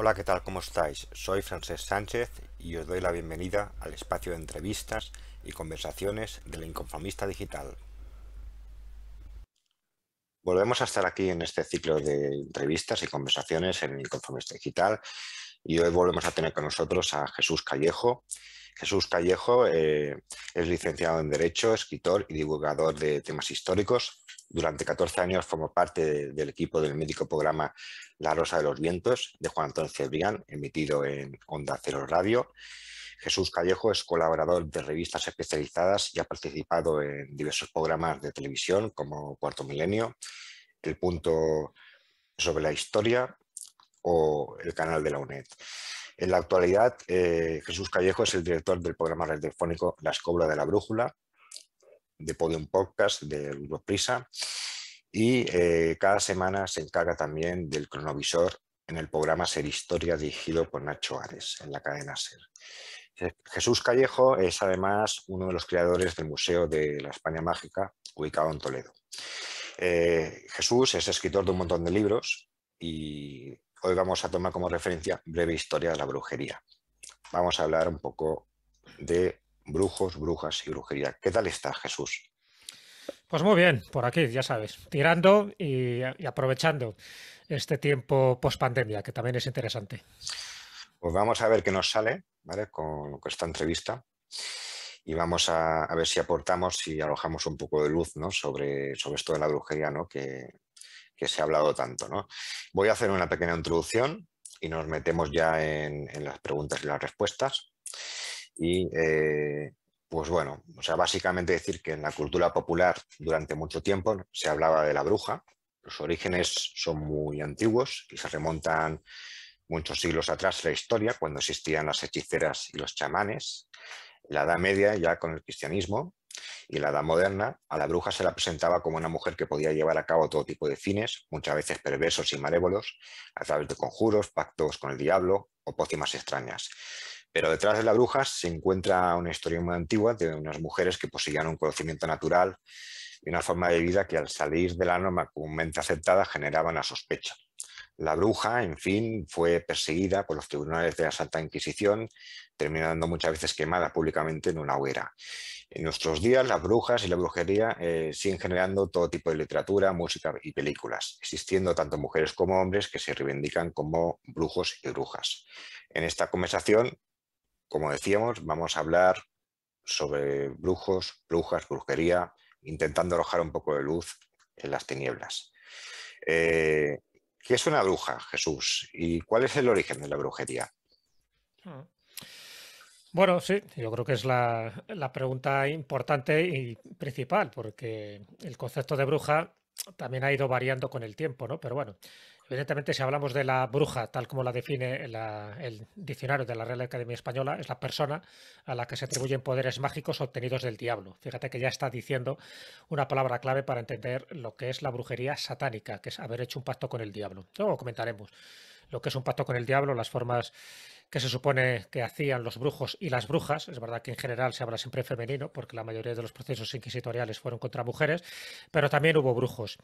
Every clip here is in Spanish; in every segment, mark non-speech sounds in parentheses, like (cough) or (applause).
Hola, ¿qué tal? ¿Cómo estáis? Soy Francés Sánchez y os doy la bienvenida al espacio de entrevistas y conversaciones del Inconformista Digital. Volvemos a estar aquí en este ciclo de entrevistas y conversaciones en el Inconformista Digital y hoy volvemos a tener con nosotros a Jesús Callejo. Jesús Callejo eh, es licenciado en Derecho, escritor y divulgador de temas históricos durante 14 años formó parte del equipo del médico programa La Rosa de los Vientos de Juan Antonio Cebrián, emitido en Onda Cero Radio. Jesús Callejo es colaborador de revistas especializadas y ha participado en diversos programas de televisión como Cuarto Milenio, El Punto sobre la Historia o el canal de la UNED. En la actualidad, eh, Jesús Callejo es el director del programa radiofónico La Escobla de la Brújula, de Podium Podcast de Grupo Prisa y eh, cada semana se encarga también del cronovisor en el programa Ser Historia dirigido por Nacho Ares en la cadena Ser. Jesús Callejo es además uno de los creadores del Museo de la España Mágica ubicado en Toledo. Eh, Jesús es escritor de un montón de libros y hoy vamos a tomar como referencia Breve Historia de la Brujería. Vamos a hablar un poco de brujos, brujas y brujería. ¿Qué tal está Jesús? Pues muy bien, por aquí, ya sabes, tirando y, aprovechando este tiempo post pandemia, que también es interesante. Pues vamos a ver qué nos sale, Con, esta entrevista. Y vamos a, ver si aportamos y alojamos un poco de luz, ¿no? Sobre, sobre esto de la brujería, ¿no? Que, se ha hablado tanto, ¿no? Voy a hacer una pequeña introducción y nos metemos ya en las preguntas y las respuestas. Y eh, pues bueno, o sea, básicamente decir que en la cultura popular durante mucho tiempo se hablaba de la bruja. Los orígenes son muy antiguos y se remontan muchos siglos atrás la historia, cuando existían las hechiceras y los chamanes. La Edad Media, ya con el cristianismo, y la Edad Moderna, a la bruja se la presentaba como una mujer que podía llevar a cabo todo tipo de fines, muchas veces perversos y malévolos, a través de conjuros, pactos con el diablo o pócimas extrañas. Pero detrás de la bruja se encuentra una historia muy antigua de unas mujeres que poseían un conocimiento natural y una forma de vida que al salir de la norma comúnmente aceptada generaban la sospecha. La bruja, en fin, fue perseguida por los tribunales de la Santa Inquisición, terminando muchas veces quemada públicamente en una hoguera. En nuestros días, las brujas y la brujería eh, siguen generando todo tipo de literatura, música y películas, existiendo tanto mujeres como hombres que se reivindican como brujos y brujas. En esta conversación como decíamos, vamos a hablar sobre brujos, brujas, brujería, intentando arrojar un poco de luz en las tinieblas. Eh, ¿Qué es una bruja, Jesús? ¿Y cuál es el origen de la brujería? Hmm. Bueno, sí, yo creo que es la, la pregunta importante y principal, porque el concepto de bruja también ha ido variando con el tiempo, ¿no? Pero bueno, Evidentemente, si hablamos de la bruja, tal como la define el diccionario de la Real Academia Española, es la persona a la que se atribuyen poderes mágicos obtenidos del diablo. Fíjate que ya está diciendo una palabra clave para entender lo que es la brujería satánica, que es haber hecho un pacto con el diablo. Luego comentaremos lo que es un pacto con el diablo, las formas que se supone que hacían los brujos y las brujas. Es verdad que en general se habla siempre femenino, porque la mayoría de los procesos inquisitoriales fueron contra mujeres, pero también hubo brujos.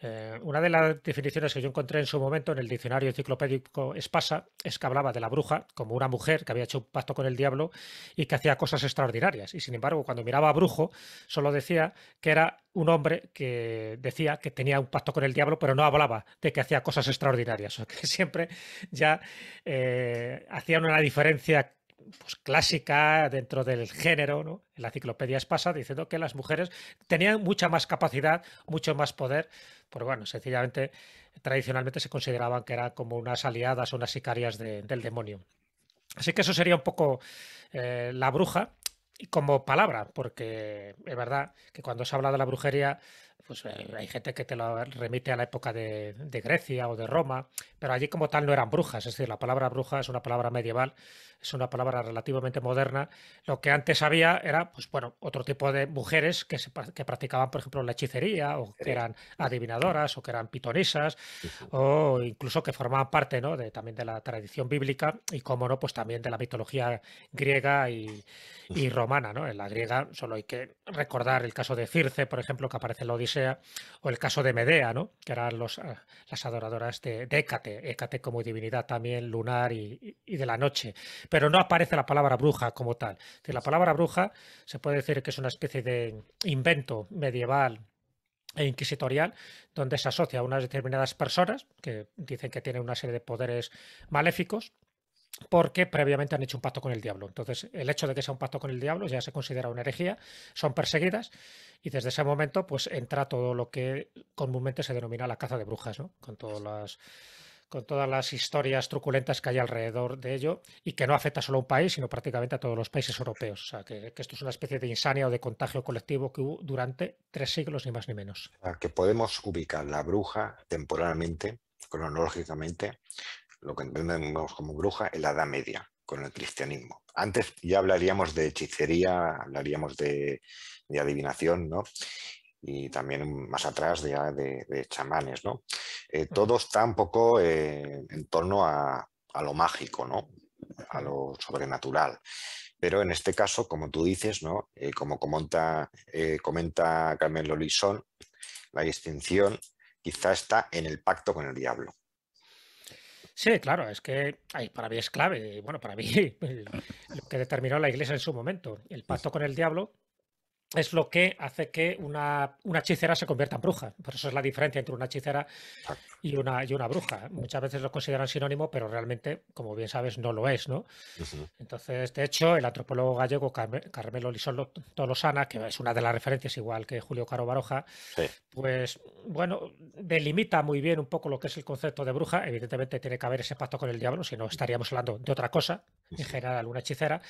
Eh, una de las definiciones que yo encontré en su momento en el diccionario enciclopédico Espasa es que hablaba de la bruja como una mujer que había hecho un pacto con el diablo y que hacía cosas extraordinarias. Y sin embargo, cuando miraba a brujo, solo decía que era un hombre que decía que tenía un pacto con el diablo, pero no hablaba de que hacía cosas extraordinarias. (laughs) O que siempre ya eh, hacían una diferencia pues, clásica dentro del género, En la enciclopedia Espasa, diciendo que las mujeres tenían mucha más capacidad, mucho más poder pues bueno, sencillamente tradicionalmente se consideraban que eran como unas aliadas o unas sicarias del demonio. Así que eso sería un poco eh, la bruja como palabra, porque es verdad que cuando se habla de la brujería, pues eh, hay gente que te lo remite a la época de, de, Grecia o de Roma, pero allí como tal no eran brujas, es decir, la palabra bruja es una palabra medieval es una palabra relativamente moderna, lo que antes había era, pues bueno, otro tipo de mujeres que, practicaban, por ejemplo, la hechicería, o que eran adivinadoras, o que eran pitonesas o incluso que formaban parte de, también de la tradición bíblica y, como no, pues también de la mitología griega y, romana. ¿no? En la griega solo hay que recordar el caso de Circe, por ejemplo, que aparece en la Odisea, o el caso de Medea, ¿no? que eran los, ah, las adoradoras de, Écate, Hécate, como divinidad también lunar y, y de la noche pero no aparece la palabra bruja como tal. la palabra bruja se puede decir que es una especie de invento medieval e inquisitorial, donde se asocia a unas determinadas personas que dicen que tienen una serie de poderes maléficos porque previamente han hecho un pacto con el diablo. Entonces, el hecho de que sea un pacto con el diablo ya se considera una herejía, son perseguidas y desde ese momento pues entra todo lo que comúnmente se denomina la caza de brujas, ¿no? Con todas las con todas las historias truculentas que hay alrededor de ello y que no afecta solo a un país, sino prácticamente a todos los países europeos. O sea, que, esto es una especie de insania o de contagio colectivo que hubo durante tres siglos, ni más ni menos. Que podemos ubicar la bruja temporalmente, cronológicamente, lo que entendemos como bruja en la Edad Media, con el cristianismo. Antes ya hablaríamos de hechicería, hablaríamos de, de adivinación, ¿no? y también más atrás de, ah, chamanes, ¿no? Eh, todo está un poco eh, en torno a, lo mágico, ¿no? A lo sobrenatural. Pero en este caso, como tú dices, ¿no? Eh, como comenta, comenta Carmen Lolisón, la distinción quizá está en el pacto con el diablo. Sí, claro, es que para mí es clave. Bueno, para mí (laughs) lo que determinó la Iglesia en su momento, el pacto con el diablo, es lo que hace que una, hechicera se convierta en bruja. Por eso es la diferencia entre una hechicera y una, y una bruja. Muchas veces lo consideran sinónimo, pero realmente, como bien sabes, no lo es, ¿no? Entonces, de hecho, el antropólogo gallego Carmelo Lisolo Tolosana, que es una de las referencias igual que Julio Caro Baroja, pues, bueno, delimita muy bien un poco lo que es el concepto de bruja. Evidentemente tiene que haber ese pacto con el diablo, si no estaríamos hablando de otra cosa, en general, una hechicera.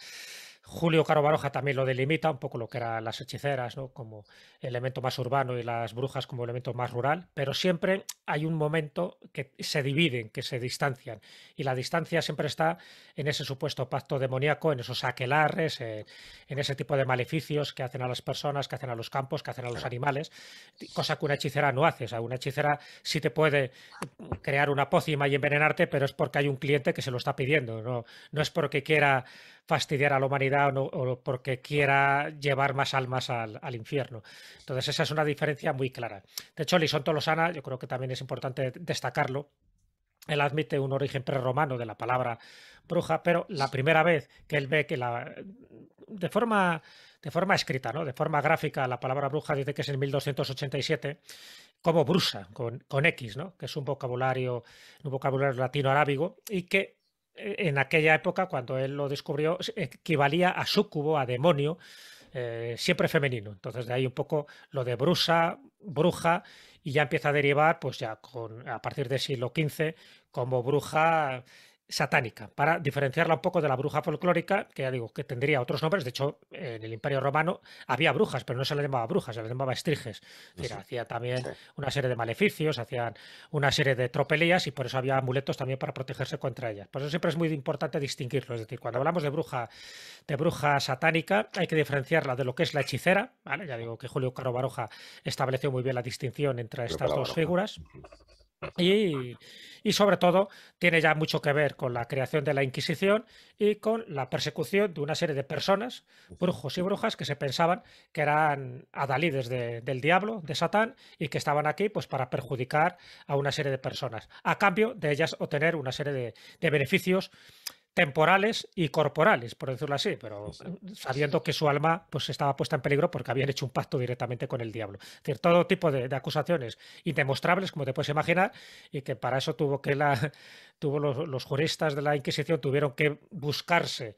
Julio Caro Baroja también lo delimita, un poco lo que eran las hechiceras, ¿no? Como elemento más urbano y las brujas como elemento más rural, pero siempre hay un momento que se dividen, que se distancian. Y la distancia siempre está en ese supuesto pacto demoníaco, en esos aquelarres, en, ese tipo de maleficios que hacen a las personas, que hacen a los campos, que hacen a los animales, cosa que una hechicera no hace. O sea, una hechicera sí te puede crear una pócima y envenenarte, pero es porque hay un cliente que se lo está pidiendo, no, no es porque quiera fastidiar a la humanidad o, porque quiera llevar más almas al, infierno. Entonces, esa es una diferencia muy clara. De hecho, Lisón Tolosana, yo creo que también es importante destacarlo, él admite un origen prerromano de la palabra bruja, pero la primera vez que él ve que la. de forma. de forma escrita, ¿no? De forma gráfica, la palabra bruja dice que es en 1287, como brusa, con, con X, ¿no? Que es un vocabulario, un vocabulario latino-arábigo, y que en aquella época, cuando él lo descubrió, equivalía a sucubo, a demonio, eh, siempre femenino. Entonces de ahí un poco lo de brusa, bruja, y ya empieza a derivar, pues ya con, a partir del siglo XV, como bruja satánica, para diferenciarla un poco de la bruja folclórica, que ya digo, que tendría otros nombres. De hecho, en el Imperio Romano había brujas, pero no se le llamaba brujas, se le llamaba estriges. hacía también una serie de maleficios, hacían una serie de tropelías y por eso había amuletos también para protegerse contra ellas. Por eso siempre es muy importante distinguirlo. Es decir, cuando hablamos de bruja, de bruja satánica, hay que diferenciarla de lo que es la hechicera. Ya digo que Julio Caro Baroja estableció muy bien la distinción entre estas dos figuras. Y, sobre todo tiene ya mucho que ver con la creación de la Inquisición y con la persecución de una serie de personas, brujos y brujas, que se pensaban que eran adalides del diablo, de Satán, y que estaban aquí pues, para perjudicar a una serie de personas, a cambio de ellas obtener una serie de beneficios temporales y corporales, por decirlo así, pero eh, sabiendo que su alma pues, estaba puesta en peligro porque habían hecho un pacto directamente con el diablo. Es decir, todo tipo de, acusaciones indemostrables, como te puedes imaginar, y que para eso tuvo que la, (laughs) tuvo los, juristas de la Inquisición tuvieron que buscarse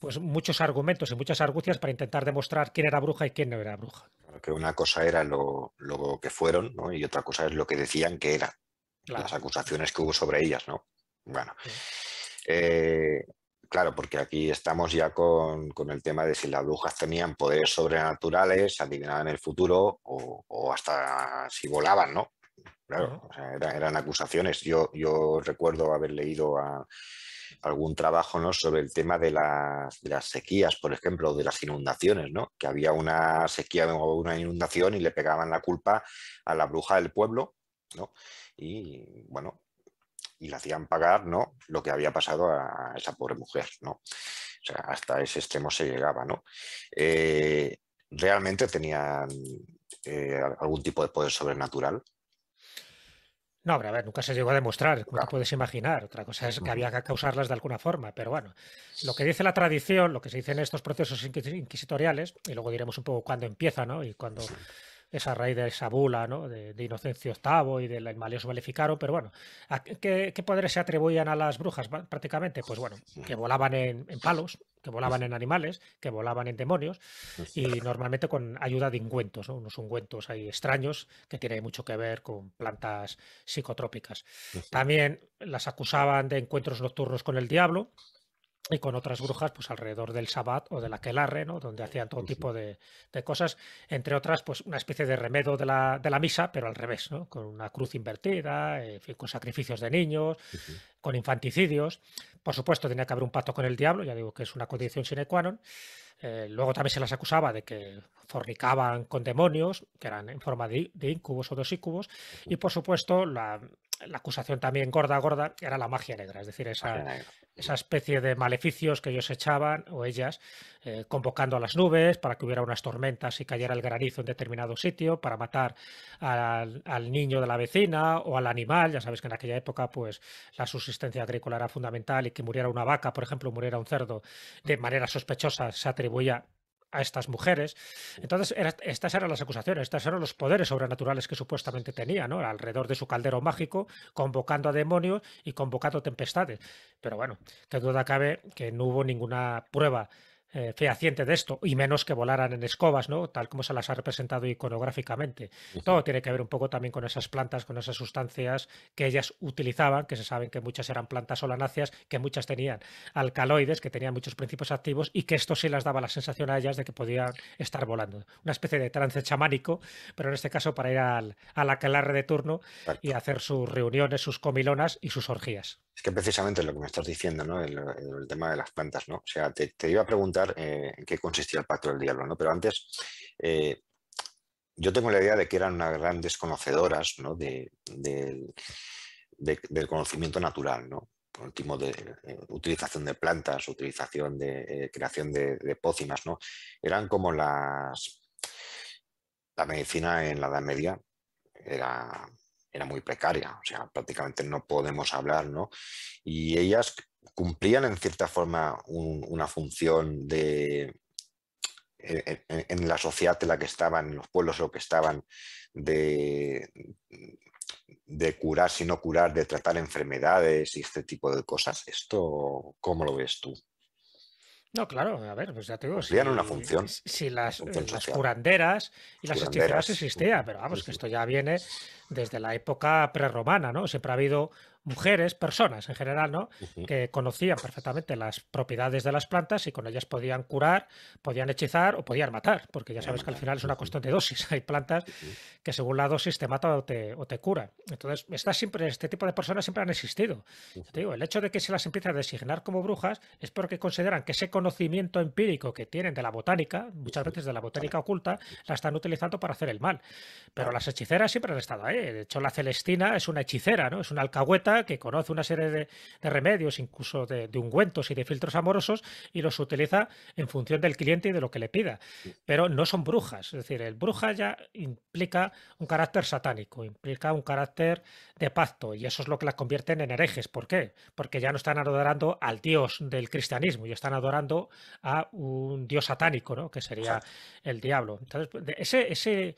pues, muchos argumentos y muchas argucias para intentar demostrar quién era bruja y quién no era bruja. Que una cosa era lo, que fueron y otra cosa es lo que decían que era. Las acusaciones que hubo sobre ellas, ¿no? Bueno. Eh, claro, porque aquí estamos ya con, el tema de si las brujas tenían poderes sobrenaturales, adivinaban el futuro o, hasta si volaban, ¿no? Claro, eran, acusaciones. Yo, yo recuerdo haber leído algún trabajo ¿no? sobre el tema de las, las sequías, por ejemplo, de las inundaciones, ¿no? que había una sequía o una inundación y le pegaban la culpa a la bruja del pueblo. ¿no? Y bueno, y le hacían pagar ¿no? lo que había pasado a esa pobre mujer. ¿no? O sea, hasta ese extremo se llegaba. ¿no? Eh, ¿Realmente tenían eh, algún tipo de poder sobrenatural? No, pero a ver, nunca se llegó a demostrar, como puedes imaginar. Otra cosa es que había que causarlas de alguna forma. Pero bueno, lo que dice la tradición, lo que se dice en estos procesos inquisitoriales, y luego diremos un poco cuándo empieza, ¿no? Y cuándo... Esa raíz de esa bula de, Inocencio VIII y del Malleus Maleficarum, pero bueno, qué, poderes se atribuían a las brujas prácticamente? Pues bueno, que volaban en, palos, que volaban en animales, que volaban en demonios pues y normalmente con ayuda de ungüentos, unos ungüentos ahí extraños que tienen mucho que ver con plantas psicotrópicas. Pues También las acusaban de encuentros nocturnos con el diablo, y con otras brujas pues alrededor del Sabbat o de la Aquelarre, ¿no? donde hacían todo tipo de, cosas, entre otras pues una especie de remedo de la, de la misa, pero al revés, ¿no? con una cruz invertida, eh, con sacrificios de niños, con infanticidios. Por supuesto tenía que haber un pacto con el diablo, ya digo que es una condición sine qua non. Eh, luego también se las acusaba de que fornicaban con demonios, que eran en forma de, de incubos o dos incubos, y por supuesto la, la acusación también gorda, gorda, era la magia negra, es decir, esa, esa especie de maleficios que ellos echaban o ellas, eh, convocando a las nubes para que hubiera unas tormentas y cayera el granizo en determinado sitio, para matar al, niño de la vecina o al animal. Ya sabes que en aquella época, pues, la subsistencia agrícola era fundamental y que muriera una vaca, por ejemplo, muriera un cerdo de manera sospechosa se atribuía a estas mujeres. Entonces, estas eran las acusaciones, estos eran los poderes sobrenaturales que supuestamente tenía, ¿no? Alrededor de su caldero mágico, convocando a demonios y convocando tempestades. Pero bueno, que duda cabe que no hubo ninguna prueba eh, fehaciente de esto, y menos que volaran en escobas, ¿no? Tal como se las ha representado iconográficamente. Todo tiene que ver un poco también con esas plantas, con esas sustancias que ellas utilizaban, que se saben que muchas eran plantas solanáceas, que muchas tenían alcaloides, que tenían muchos principios activos, y que esto sí las daba la sensación a ellas de que podían estar volando. Una especie de trance chamánico, pero en este caso para ir al, la calarre de turno y hacer sus reuniones, sus comilonas y sus orgías. Es que precisamente es lo que me estás diciendo, ¿no? El, tema de las plantas, ¿no? O sea, te iba a preguntar eh, en qué consistía el pacto del diablo, ¿no? Pero antes, eh, yo tengo la idea de que eran unas grandes conocedoras del conocimiento natural, ¿no? Por último, de eh, utilización de plantas, utilización de creación de, pócimas, ¿no? Eran como las... La medicina en la Edad Media era era muy precaria, o sea, prácticamente no podemos hablar, ¿no? Y ellas cumplían en cierta forma una función de, en, la sociedad en la que estaban, en los pueblos en los que estaban, de, de curar, si no curar, de tratar enfermedades y este tipo de cosas. ¿Esto cómo lo ves tú? No, claro, a ver, pues ya te digo. Si, una función. Si las, curanderas y las hechiceras existían, pero vamos, que esto ya viene desde la época prerromana, ¿no? Siempre ha habido mujeres, personas en general, ¿no? Que conocían perfectamente las propiedades de las plantas y con ellas podían curar, podían hechizar o podían matar, porque ya sabes que al final es una cuestión de dosis. (laughs) Hay plantas que según la dosis te mata o te, o cura. Entonces, estas siempre, este tipo de personas siempre han existido. Te digo, el hecho de que se las empiece a designar como brujas es porque consideran que ese conocimiento empírico que tienen de la botánica, muchas veces de la botánica oculta, la están utilizando para hacer el mal. Pero las hechiceras siempre han estado ahí. De hecho, la Celestina es una hechicera, ¿no? Es una alcahueta que conoce una serie de, remedios, incluso de, ungüentos y de filtros amorosos, y los utiliza en función del cliente y de lo que le pida. Pero no son brujas, es decir, el bruja ya implica un carácter satánico, implica un carácter de pacto, y eso es lo que las convierten en herejes. ¿Por qué? Porque ya no están adorando al dios del cristianismo, y están adorando a un dios satánico, ¿no? que sería el diablo. Entonces, pues, ese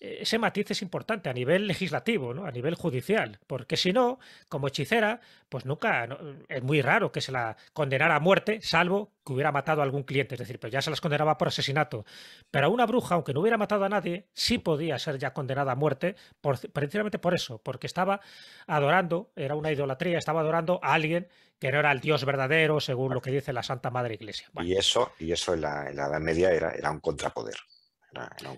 ese matiz es importante a nivel legislativo, ¿no? a nivel judicial, porque si no, como hechicera, pues nunca, es muy raro que se la condenara a muerte, salvo que hubiera matado a algún cliente, es decir, pues ya se las condenaba por asesinato. Pero a una bruja, aunque no hubiera matado a nadie, sí podía ser ya condenada a muerte, por, precisamente por eso, porque estaba adorando, era una idolatría, estaba adorando a alguien que no era el Dios verdadero, según lo que dice la Santa Madre Iglesia. Y eso, y eso en la, Edad Media era, era un contrapoder.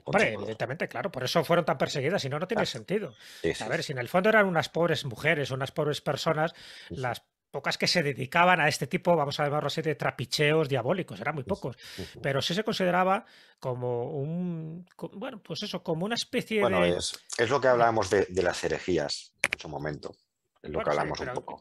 Hombre, evidentemente, claro, por eso fueron tan perseguidas, si no, no tiene sentido. a ver, si en el fondo eran unas pobres mujeres, unas pobres personas, las pocas que se dedicaban a este tipo, vamos a llamarlo así, de trapicheos diabólicos, eran muy pocos, pero sí se consideraba como un, bueno, pues eso, como una especie de... Es, es lo que hablábamos de las herejías en su momento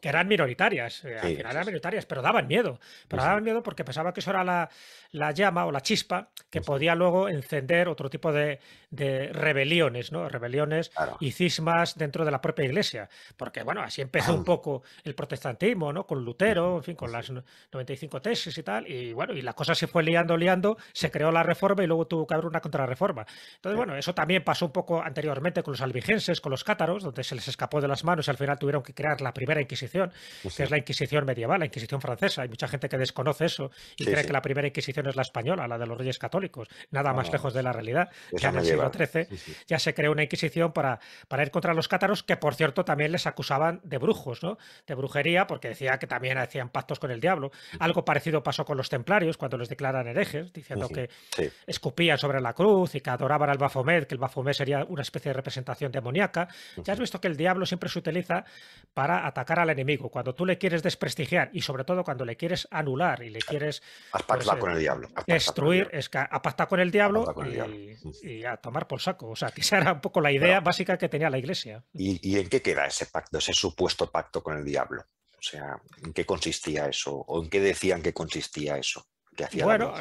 que eran minoritarias, eh, al final eran minoritarias, pero daban miedo. Pero daban miedo porque pensaba que eso era la, la llama o la chispa que podía luego encender otro tipo de, rebeliones, ¿no? Rebeliones y cismas dentro de la propia iglesia. Porque, bueno, así empezó un poco el protestantismo, ¿no? Con Lutero, en fin, con las 95 tesis y tal. Y bueno, y la cosa se fue liando, liando, se creó la reforma y luego tuvo que haber una contrarreforma. Entonces, bueno, eso también pasó un poco anteriormente con los albigenses, con los cátaros, donde se les escapó de las manos y al final tuvieron que crear la primera Inquisición, que es la Inquisición medieval, la Inquisición francesa. Hay mucha gente que desconoce eso y cree que la primera Inquisición es la española, la de los Reyes Católicos. Nada más lejos de la realidad. Ya en el siglo XIII ya se creó una Inquisición para, para ir contra los cátaros, que por cierto también les acusaban de brujos, ¿no? De brujería, porque decía que también hacían pactos con el diablo. Algo parecido pasó con los templarios cuando los declaran herejes, diciendo que escupían sobre la cruz y que adoraban al Bafomet, que el Bafomet sería una especie de representación demoníaca. Ya has visto que el diablo siempre se utiliza para atacar al enemigo. Cuando tú le quieres desprestigiar y sobre todo cuando le quieres anular y le quieres pues, eh, con el diablo, destruir, pactar con el diablo, mm. Y, a tomar por saco. O sea, que esa era un poco la idea básica que tenía la iglesia. ¿Y, en qué queda ese pacto, ese supuesto pacto con el diablo? O sea, ¿en qué consistía eso? ¿O en qué decían que consistía eso? ¿Qué hacía bueno,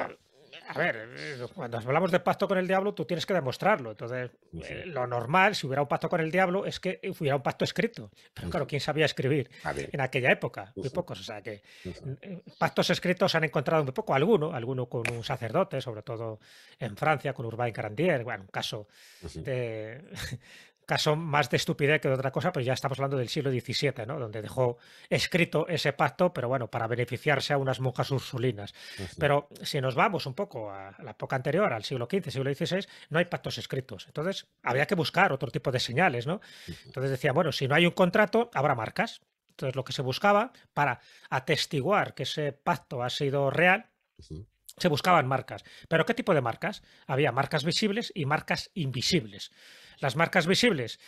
a ver, eh, cuando hablamos de pacto con el diablo, tú tienes que demostrarlo. Entonces, eh, lo normal, si hubiera un pacto con el diablo, es que hubiera un pacto escrito. Pero claro, ¿quién sabía escribir ah, en aquella época? Muy pocos. O sea que eh, pactos escritos se han encontrado muy poco. Alguno, alguno con un sacerdote, sobre todo en Francia, con Urbain Carandier, bueno, un caso de, caso más de estupidez que de otra cosa, pues ya estamos hablando del siglo XVII, ¿no? donde dejó escrito ese pacto, pero bueno, para beneficiarse a unas monjas ursulinas. Pues pero si nos vamos un poco a la época anterior, al siglo XV, siglo XVI, no hay pactos escritos. Entonces, había que buscar otro tipo de señales, ¿no? Entonces decía, bueno, si no hay un contrato, habrá marcas. Entonces, lo que se buscaba para atestiguar que ese pacto ha sido real, se buscaban marcas. Pero ¿qué tipo de marcas? Había marcas visibles y marcas invisibles. Las marcas visibles,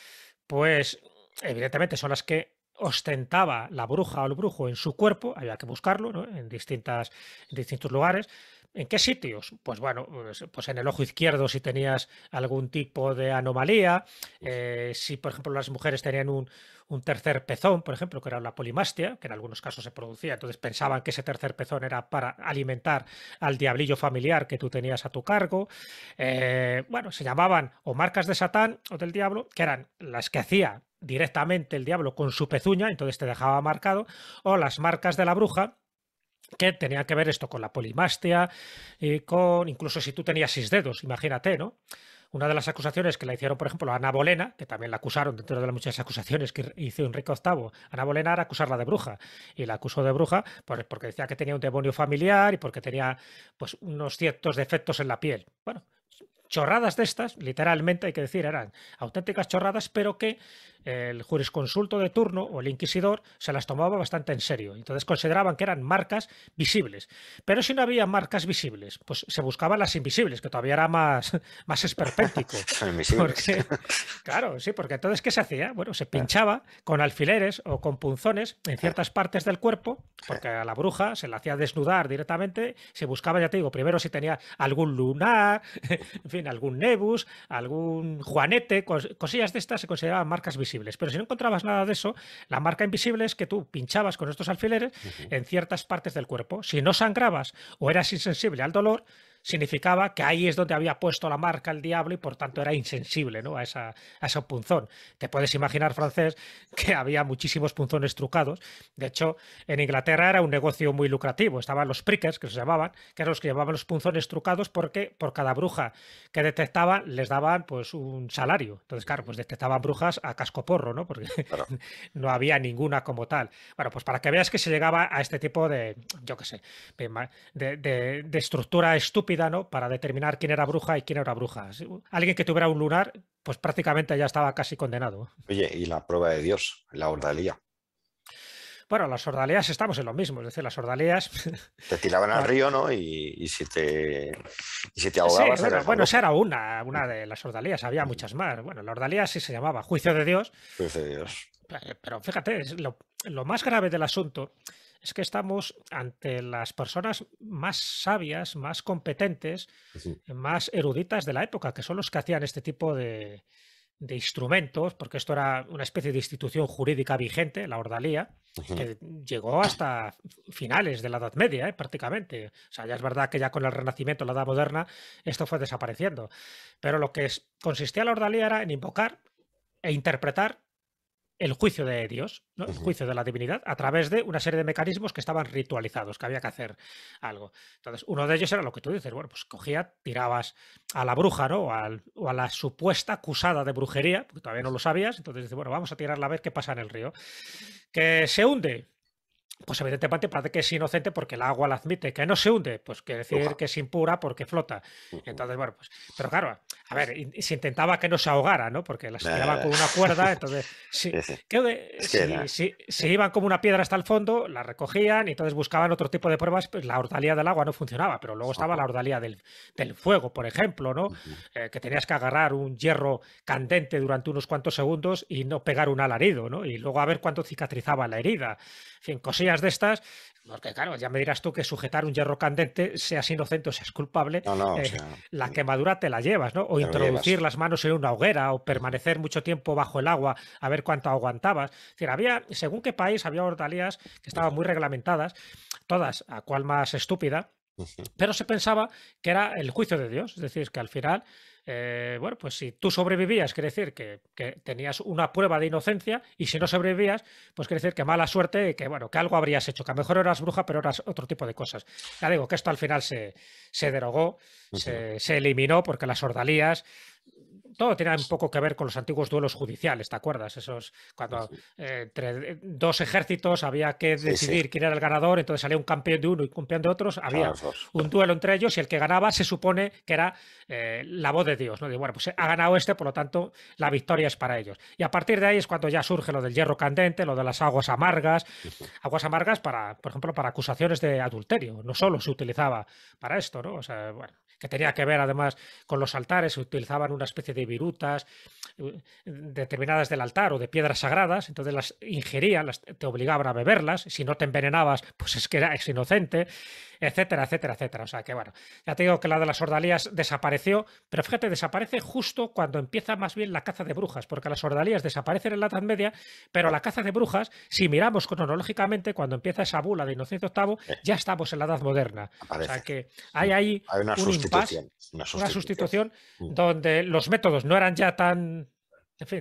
pues evidentemente son las que ostentaba la bruja o el brujo en su cuerpo, había que buscarlo en, distintas, en distintos lugares, ¿En qué sitios? Pues bueno, pues, pues en el ojo izquierdo si tenías algún tipo de anomalía, eh, si por ejemplo las mujeres tenían un, un, tercer pezón, por ejemplo, que era la polimastia, que en algunos casos se producía, entonces pensaban que ese tercer pezón era para alimentar al diablillo familiar que tú tenías a tu cargo. Eh, bueno, se llamaban o marcas de Satán o del diablo, que eran las que hacía directamente el diablo con su pezuña, entonces te dejaba marcado, o las marcas de la bruja, que tenía que ver esto con la polimastia, y eh, con incluso si tú tenías seis dedos, imagínate, ¿no? Una de las acusaciones que le hicieron, por ejemplo, a Ana Bolena, que también la acusaron dentro de las muchas acusaciones que hizo Enrique VIII, Ana Bolena era acusarla de bruja. Y la acusó de bruja porque decía que tenía un demonio familiar y porque tenía pues, unos ciertos defectos en la piel. Bueno, chorradas de estas, literalmente hay que decir, eran auténticas chorradas, pero que el jurisconsulto de turno o el inquisidor se las tomaba bastante en serio. Entonces consideraban que eran marcas visibles. Pero si no había marcas visibles, pues se buscaban las invisibles, que todavía era más, (laughs) más esperpéntico. (laughs) claro, sí, porque entonces ¿qué se hacía? Bueno, se pinchaba con alfileres o con punzones en ciertas partes del cuerpo, porque a la bruja se la hacía desnudar directamente, se buscaba, ya te digo, primero si tenía algún lunar, (laughs) en fin, algún nebus, algún juanete, cosillas de estas se consideraban marcas visibles. Pero si no encontrabas nada de eso, la marca invisible es que tú pinchabas con estos alfileres en ciertas partes del cuerpo. Si no sangrabas o eras insensible al dolor, significaba que ahí es donde había puesto la marca el diablo y por tanto era insensible ¿no? a, esa, a ese punzón. Te puedes imaginar, francés, (laughs) que había muchísimos punzones trucados. De hecho, en Inglaterra era un negocio muy lucrativo. Estaban los prickers, que se llamaban, que eran los que llevaban los punzones trucados porque por cada bruja que detectaban les daban pues un salario. Entonces, claro, pues detectaban brujas a porro, ¿no? Porque (laughs) no había ninguna como tal. Bueno, pues para que veas que se llegaba a este tipo de, yo qué sé, de estructura estúpida para determinar quién era bruja y quién era bruja. Alguien que tuviera un lunar, pues prácticamente ya estaba casi condenado. Oye, y la prueba de Dios, la ordalía. Bueno, las ordalías estamos en lo mismo, es decir, las ordalías... (laughs) Te tiraban al río, ¿no? Y, si, te, te ahogabas... bueno, esa era una, una de las ordalías. había muchas más. Bueno, la ordalía sí se llamaba Juicio de Dios. Juicio de Dios. Pero fíjate, lo, lo más grave del asunto es que estamos ante las personas más sabias, más competentes, más eruditas de la época, que son los que hacían este tipo de, instrumentos, porque esto era una especie de institución jurídica vigente, la ordalía, que llegó hasta finales de la Edad Media, ¿eh? prácticamente. O sea, ya es verdad que ya con el Renacimiento, la Edad Moderna, esto fue desapareciendo. Pero lo que consistía la ordalía era en invocar e interpretar el juicio de Dios, el juicio de la divinidad, a través de una serie de mecanismos que estaban ritualizados, que había que hacer algo. Entonces, uno de ellos era lo que tú dices, bueno, pues cogía, tirabas a la bruja, ¿no? O, a la supuesta acusada de brujería, porque todavía no lo sabías, entonces dices, bueno, vamos a tirarla a ver qué pasa en el río. Que se hunde, pues evidentemente parece que es inocente porque el agua la admite, que no se hunde, pues quiere decir que es impura porque flota. Entonces, bueno, pues, pero claro, a ver, y, se intentaba que no se ahogara, ¿no? Porque las tiraban con una cuerda, (laughs) entonces si, creo si, eh. iban como una piedra hasta el fondo, la recogían y entonces buscaban otro tipo de pruebas, pues la ordalía del agua no funcionaba, pero luego estaba la ordalía del, fuego, por ejemplo, ¿no? Eh, que tenías que agarrar un hierro candente durante unos cuantos segundos y no pegar un alarido, ¿no? Y luego a ver cuánto cicatrizaba la herida. En fin, cosillas de estas porque claro, ya me dirás tú que sujetar un hierro candente, seas inocente o seas culpable, eh, la mm. quemadura te la llevas, ¿no? O introducir las manos en una hoguera, o permanecer mucho tiempo bajo el agua a ver cuánto aguantabas. Es decir, había, según qué país, había hortalías que estaban muy reglamentadas, todas, a cual más estúpida, pero se pensaba que era el juicio de Dios, es decir, que al final eh, bueno, pues si tú sobrevivías, quiere decir que, que, tenías una prueba de inocencia, y si no sobrevivías, pues quiere decir que mala suerte, que bueno, que algo habrías hecho, que a lo mejor eras bruja, pero eras otro tipo de cosas. Ya digo que esto al final se, se derogó, se, se eliminó, porque las ordalías todo tiene un poco que ver con los antiguos duelos judiciales, ¿te acuerdas? Esos cuando eh, entre dos ejércitos había que decidir quién era el ganador, entonces salía un campeón de uno y un campeón de otros, había un duelo entre ellos y el que ganaba se supone que era eh, la voz de Dios, ¿no? bueno, pues eh, ha ganado este, por lo tanto, la victoria es para ellos. Y a partir de ahí es cuando ya surge lo del hierro candente, lo de las aguas amargas, aguas amargas para, por ejemplo, para acusaciones de adulterio, no solo se utilizaba para esto, ¿no? O sea, bueno, que tenía que ver además con los altares, se utilizaban una especie de virutas eh, determinadas del altar o de piedras sagradas, entonces las ingerían, te obligaban a beberlas, si no te envenenabas, pues es que es inocente, etcétera, etcétera, etcétera. O sea que bueno, ya te digo que la de las ordalías desapareció, pero fíjate, desaparece justo cuando empieza más bien la caza de brujas, porque las ordalías desaparecen en la Edad Media, pero la caza de brujas, si miramos cronológicamente, cuando empieza esa bula de inocente VIII, ya estamos en la Edad Moderna. O sea que hay ahí hay una una sustitución, mm. donde los métodos no eran ya tan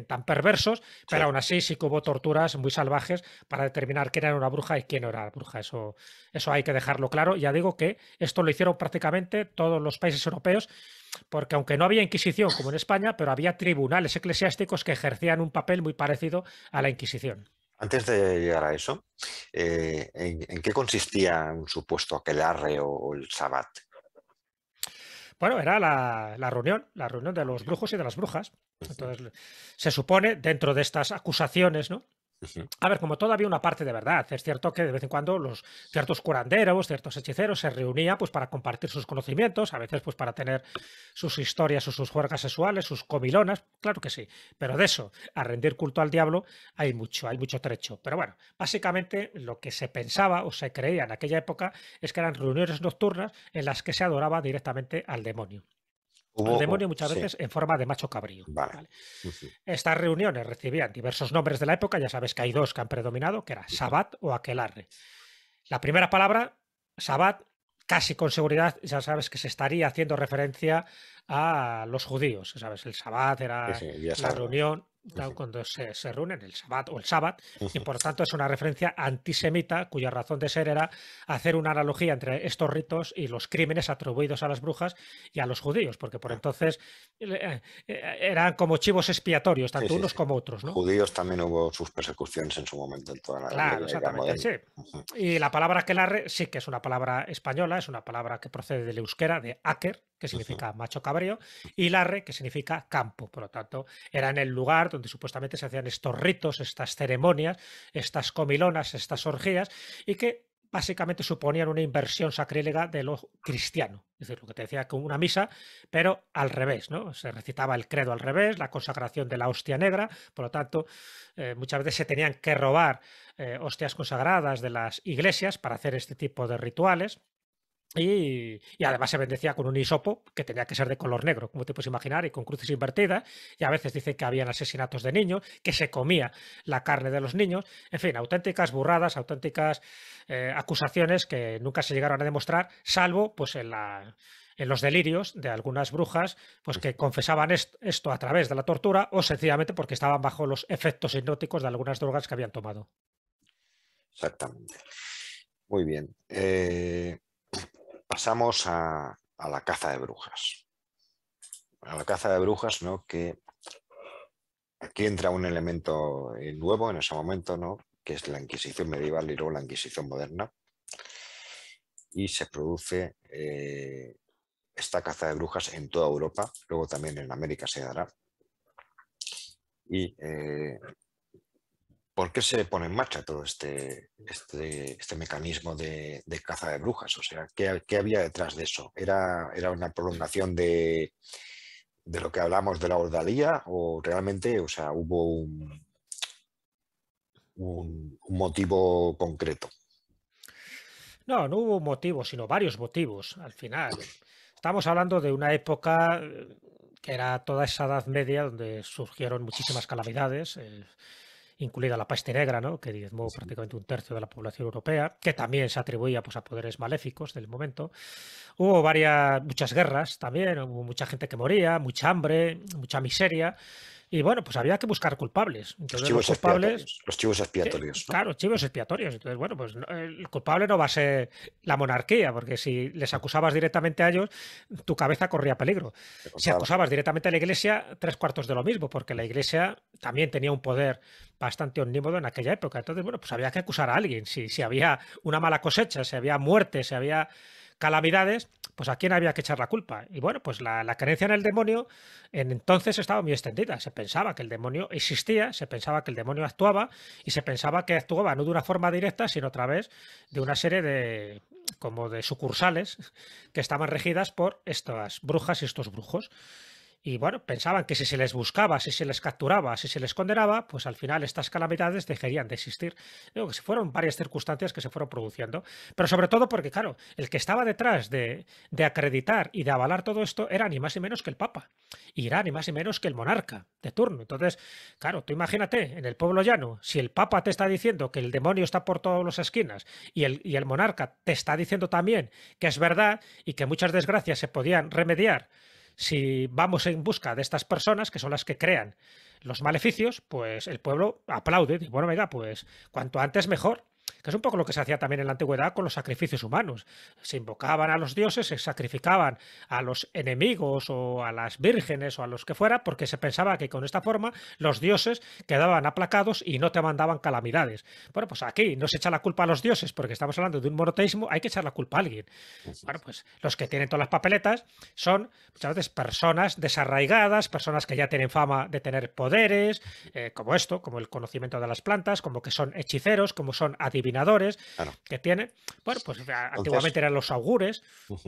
tan perversos, pero aún así sí que hubo torturas muy salvajes para determinar quién era una bruja y quién no era bruja. Eso, eso hay que dejarlo claro. Ya digo que esto lo hicieron prácticamente todos los países europeos, porque aunque no había Inquisición como en España, pero había tribunales eclesiásticos que ejercían un papel muy parecido a la Inquisición. Antes de llegar a eso, eh, ¿en, qué consistía un supuesto aquelarre o, o el sabbat? Bueno, era la, reunión, la reunión de los brujos y de las brujas. Entonces, se supone, dentro de estas acusaciones, ¿no? A ver, como todavía una parte de verdad, es cierto que de vez en cuando los ciertos curanderos, ciertos hechiceros se reunían pues para compartir sus conocimientos, a veces pues para tener sus historias o sus juergas sexuales, sus comilonas, claro que sí, pero de eso, a rendir culto al diablo, hay mucho, hay mucho trecho. Pero bueno, básicamente lo que se pensaba o se creía en aquella época es que eran reuniones nocturnas en las que se adoraba directamente al demonio. El demonio muchas veces en forma de macho cabrío. Estas reuniones recibían diversos nombres de la época, ya sabes que hay dos que han predominado, que era Sabbat o Aquelarre. La primera palabra, Sabbat, casi con seguridad, ya sabes que se estaría haciendo referencia a los judíos, ¿sabes? El Sabbat era la reunión cuando se, se, reúnen, el Sabbat o el sábado y por tanto es una referencia antisemita cuya razón de ser era hacer una analogía entre estos ritos y los crímenes atribuidos a las brujas y a los judíos, porque por ah. entonces eh, eran como chivos expiatorios, tanto unos como otros. ¿no? Judíos también hubo sus persecuciones en su momento en toda la Claro, exactamente, Y la palabra que la sí que es una palabra española, es una palabra que procede del euskera, de Aker, que significa macho cabrío, y Larre, que significa campo. Por lo tanto, era en el lugar donde supuestamente se hacían estos ritos, estas ceremonias, estas comilonas, estas orgías, y que básicamente suponían una inversión sacrílega de lo cristiano. Es decir, lo que te decía con una misa, pero al revés, ¿no? Se recitaba el credo al revés, la consagración de la hostia negra, por lo tanto, eh, muchas veces se tenían que robar eh, hostias consagradas de las iglesias para hacer este tipo de rituales. Y, además se bendecía con un hisopo que tenía que ser de color negro, como te puedes imaginar, y con cruces invertidas. Y a veces dice que habían asesinatos de niños, que se comía la carne de los niños. En fin, auténticas burradas, auténticas eh, acusaciones que nunca se llegaron a demostrar, salvo pues en la en los delirios de algunas brujas, pues que confesaban esto a través de la tortura o sencillamente porque estaban bajo los efectos hipnóticos de algunas drogas que habían tomado. Exactamente. Muy bien. Eh, pasamos a, la caza de brujas. A la caza de brujas, ¿no? Que aquí entra un elemento eh, nuevo en ese momento, ¿no? Que es la Inquisición medieval y luego la Inquisición moderna. Y se produce eh, esta caza de brujas en toda Europa, luego también en América se dará. Y eh, ¿Por qué se pone en marcha todo este, este, este mecanismo de, caza de brujas? O sea, ¿qué, ¿qué, había detrás de eso? ¿Era, era una prolongación de, lo que hablamos de la ordalía o realmente o sea, hubo un, motivo concreto? No, no hubo un motivo, sino varios motivos al final. Estamos hablando de una época eh, que era toda esa Edad Media donde surgieron muchísimas calamidades incluida la peste negra, que diezmó prácticamente un tercio de la población europea, que también se atribuía pues, a poderes maléficos del momento. Hubo varias, muchas guerras también, hubo mucha gente que moría, mucha hambre, mucha miseria. Y bueno, pues había que buscar culpables. Entonces, los chivos culpables, Los chivos expiatorios. Claro, chivos expiatorios. Entonces, bueno, pues el culpable no va a ser la monarquía, porque si les acusabas directamente a ellos, tu cabeza corría peligro. Si acusabas directamente a la iglesia, tres cuartos de lo mismo, porque la iglesia también tenía un poder bastante omnímodo en aquella época. Entonces, bueno, pues había que acusar a alguien. Si, si había una mala cosecha, si había muerte, si había calamidades, pues a quién había que echar la culpa. Y bueno, pues la, creencia en el demonio en entonces estaba muy extendida. Se pensaba que el demonio existía, se pensaba que el demonio actuaba y se pensaba que actuaba no de una forma directa, sino a través de una serie de como de sucursales que estaban regidas por estas brujas y estos brujos. Y bueno, pensaban que si se les buscaba, si se les capturaba, si se les condenaba, pues al final estas calamidades dejarían de existir. que se fueron varias circunstancias que se fueron produciendo, pero sobre todo porque, claro, el que estaba detrás de, de acreditar y de avalar todo esto era ni más ni menos que el Papa, y era ni más ni menos que el monarca de turno. Entonces, claro, tú imagínate en el pueblo llano, si el Papa te está diciendo que el demonio está por todas las esquinas y el, y el monarca te está diciendo también que es verdad y que muchas desgracias se podían remediar si vamos en busca de estas personas, que son las que crean los maleficios, pues el pueblo aplaude, Y bueno, venga, pues cuanto antes mejor, que es un poco lo que se hacía también en la antigüedad con los sacrificios humanos. Se invocaban a los dioses, se sacrificaban a los enemigos o a las vírgenes o a los que fuera, porque se pensaba que con esta forma los dioses quedaban aplacados y no te mandaban calamidades. Bueno, pues aquí no se echa la culpa a los dioses, porque estamos hablando de un monoteísmo, hay que echar la culpa a alguien. Bueno, pues los que tienen todas las papeletas son muchas veces personas desarraigadas, personas que ya tienen fama de tener poderes, eh, como esto, como el conocimiento de las plantas, como que son hechiceros, como son adivinadores que tienen. Bueno, pues antiguamente eran los augures,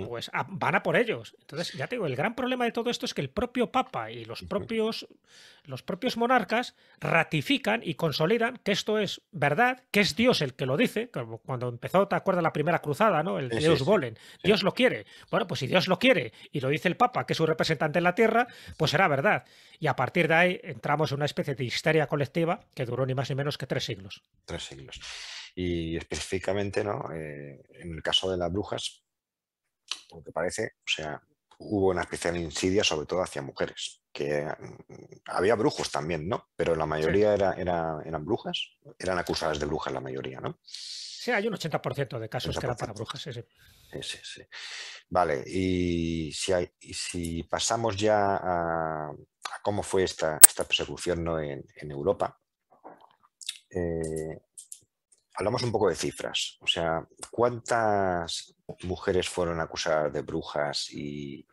pues ah, van a por ellos. Entonces, ya te digo, el gran problema de todo esto es que el propio Papa y los propios, los propios monarcas ratifican y consolidan que esto es verdad, que es Dios el que lo dice, cuando empezó, ¿te acuerdas la primera cruzada, ¿no? El de Dios sí, Dios lo quiere. Bueno, pues si Dios lo quiere y lo dice el Papa, que es su representante en la tierra, pues será verdad. Y a partir de ahí entramos en una especie de histeria colectiva que duró ni más ni menos que tres siglos. Tres siglos. Y específicamente, eh, en el caso de las brujas, lo que parece, o sea, hubo una especial insidia sobre todo hacia mujeres, que mm, había brujos también, ¿no? Pero la mayoría era, era, eran brujas, eran acusadas de brujas la mayoría, ¿no? Sí, hay un 80% de casos que eran para brujas, sí, sí. Sí, Vale, y si, hay, si pasamos ya a, cómo fue esta, esta persecución ¿no? en, Europa, eh, hablamos un poco de cifras. O sea, ¿cuántas mujeres fueron acusadas de brujas y,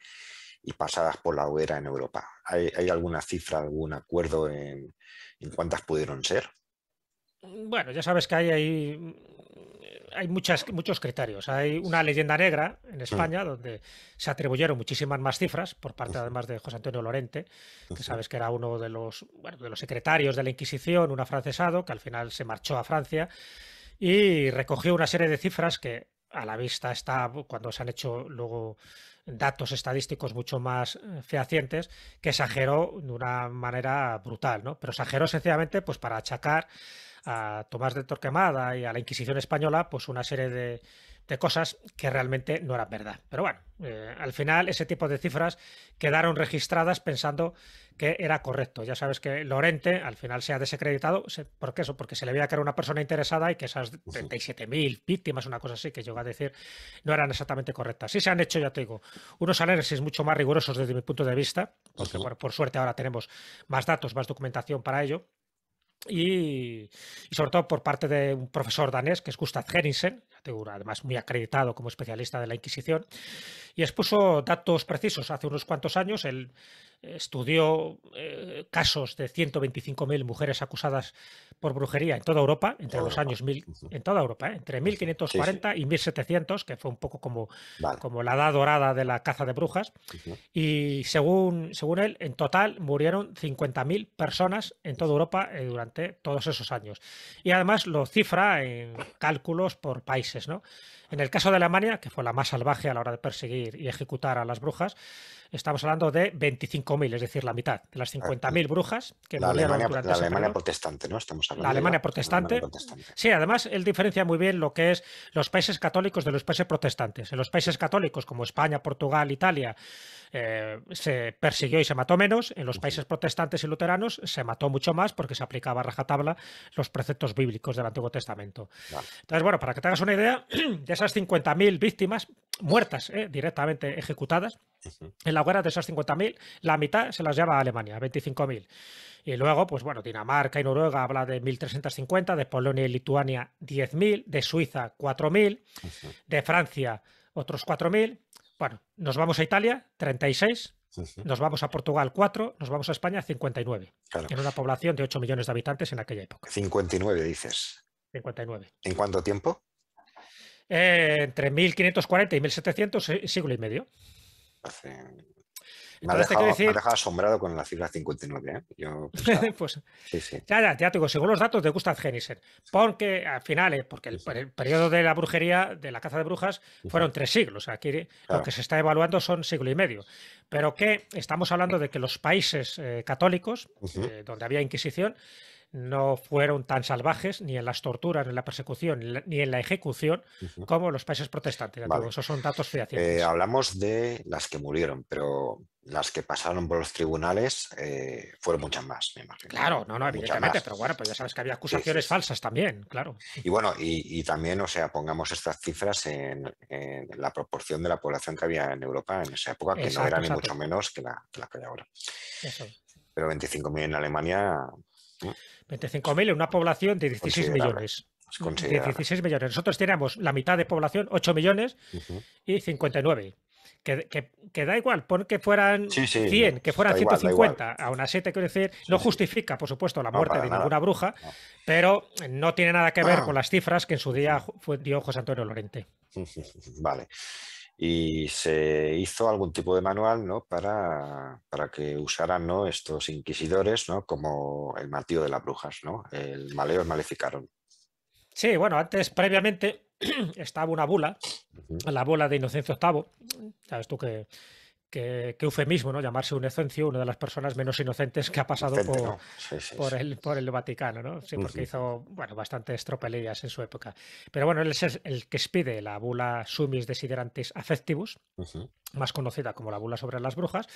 pasadas por la hoguera en Europa? ¿Hay, alguna cifra, algún acuerdo en cuántas pudieron ser? Bueno, ya sabes que hay ahí hay muchas, muchos criterios. Hay una leyenda negra en España mm. donde se atribuyeron muchísimas más cifras por parte además de José Antonio Lorente, que sabes que era uno de los, de los secretarios de la Inquisición, un afrancesado, que al final se marchó a Francia y recogió una serie de cifras que a la vista está cuando se han hecho luego datos estadísticos mucho más eh, fehacientes, que exageró de una manera brutal, ¿no? Pero exageró sencillamente pues para achacar a Tomás de Torquemada y a la Inquisición española, pues una serie de, cosas que realmente no eran verdad. Pero bueno, eh, al final ese tipo de cifras quedaron registradas pensando que era correcto. Ya sabes que Lorente al final se ha desacreditado. ¿Por qué eso? Porque se le veía que era una persona interesada y que esas 37.000 víctimas, una cosa así que voy a decir, no eran exactamente correctas. Sí se han hecho, ya te digo, unos análisis mucho más rigurosos desde mi punto de vista, porque por suerte ahora tenemos más datos, más documentación para ello. Y, sobre todo por parte de un profesor danés que es Gustav Henningsen, además muy acreditado como especialista de la Inquisición, y expuso datos precisos. Hace unos cuantos años el estudió eh, casos de 125.000 mujeres acusadas por brujería en toda Europa, entre los años 1000, en toda Europa, ¿eh? entre 1540 y 1700, que fue un poco como, como la edad dorada de la caza de brujas. Y según, según él, en total murieron 50.000 personas en toda Europa eh, durante todos esos años. Y además lo cifra en cálculos por países. ¿no? En el caso de Alemania, que fue la más salvaje a la hora de perseguir y ejecutar a las brujas, estamos hablando de 25.000, es decir, la mitad de las 50.000 ah, brujas que la Alemania, la Alemania protestante, ¿no? Estamos hablando la Alemania, de protestante. Alemania protestante. Sí, además él diferencia muy bien lo que es los países católicos de los países protestantes. En los países católicos como España, Portugal, Italia, eh, se persiguió y se mató menos. En los países protestantes y luteranos se mató mucho más porque se aplicaba a rajatabla los preceptos bíblicos del Antiguo Testamento. Entonces, bueno, para que tengas una idea, (clears throat) de esas 50.000 víctimas muertas, eh, directamente ejecutadas, en la guerra de esas 50.000, la mitad se las lleva a Alemania, 25.000. Y luego, pues bueno, Dinamarca y Noruega habla de 1.350, de Polonia y Lituania 10.000, de Suiza 4.000, de Francia otros 4.000. Bueno, nos vamos a Italia, 36, nos vamos a Portugal 4, nos vamos a España 59, en una población de 8 millones de habitantes en aquella época. 59 dices. 59. ¿En cuánto tiempo? Eh, entre 1540 y 1700, siglo y medio. Hace... Me, asombrado con la cifra 59. ¿eh? Yo pues, (laughs) pues, sí, sí. Ya, te digo, según los datos de Gustav Henniser, porque al final, eh, porque el, periodo de la brujería, de la caza de brujas, fueron tres siglos. Aquí lo que se está evaluando son siglo y medio. Pero que estamos hablando de que los países eh, católicos, donde había Inquisición, no fueron tan salvajes ni en las torturas, ni en la persecución, ni en la ejecución como los países protestantes. Esos son datos fehacientes. Eh, hablamos de las que murieron, pero las que pasaron por los tribunales eh, fueron muchas más, me imagino. Claro, no, no, evidentemente, pero bueno, pues ya sabes que había acusaciones falsas también, claro. Y bueno, y, también, o sea, pongamos estas cifras en, la proporción de la población que había en Europa en esa época, que no era ni mucho menos que la que, hay ahora. Pero 25.000 en Alemania. Mm, 25.000 en una población de 16 millones. 16 millones. Nosotros teníamos la mitad de población, 8 millones y 59. Que, que, da igual, pon que fueran 100, que fueran 150, a aún así te quiero decir, no justifica, por supuesto, la muerte de ninguna bruja, pero no tiene nada que ver ah. con las cifras que en su día dio José Antonio Lorente. Vale y se hizo algún tipo de manual ¿no? para, que usaran estos inquisidores como el martillo de las brujas, ¿no? el maleo el maleficaron. Sí, bueno, antes, previamente, (clears throat) estaba una bula, la bula de Inocencio VIII, sabes tú que Qué, eufemismo, ¿no? Llamarse un ecencio, una de las personas menos inocentes que ha pasado por, El, Vaticano, ¿no? porque hizo, bueno, bastantes tropelías en su época. Pero bueno, él es el que expide la bula Sumis Desiderantis Affectivus, más conocida como la bula sobre las brujas,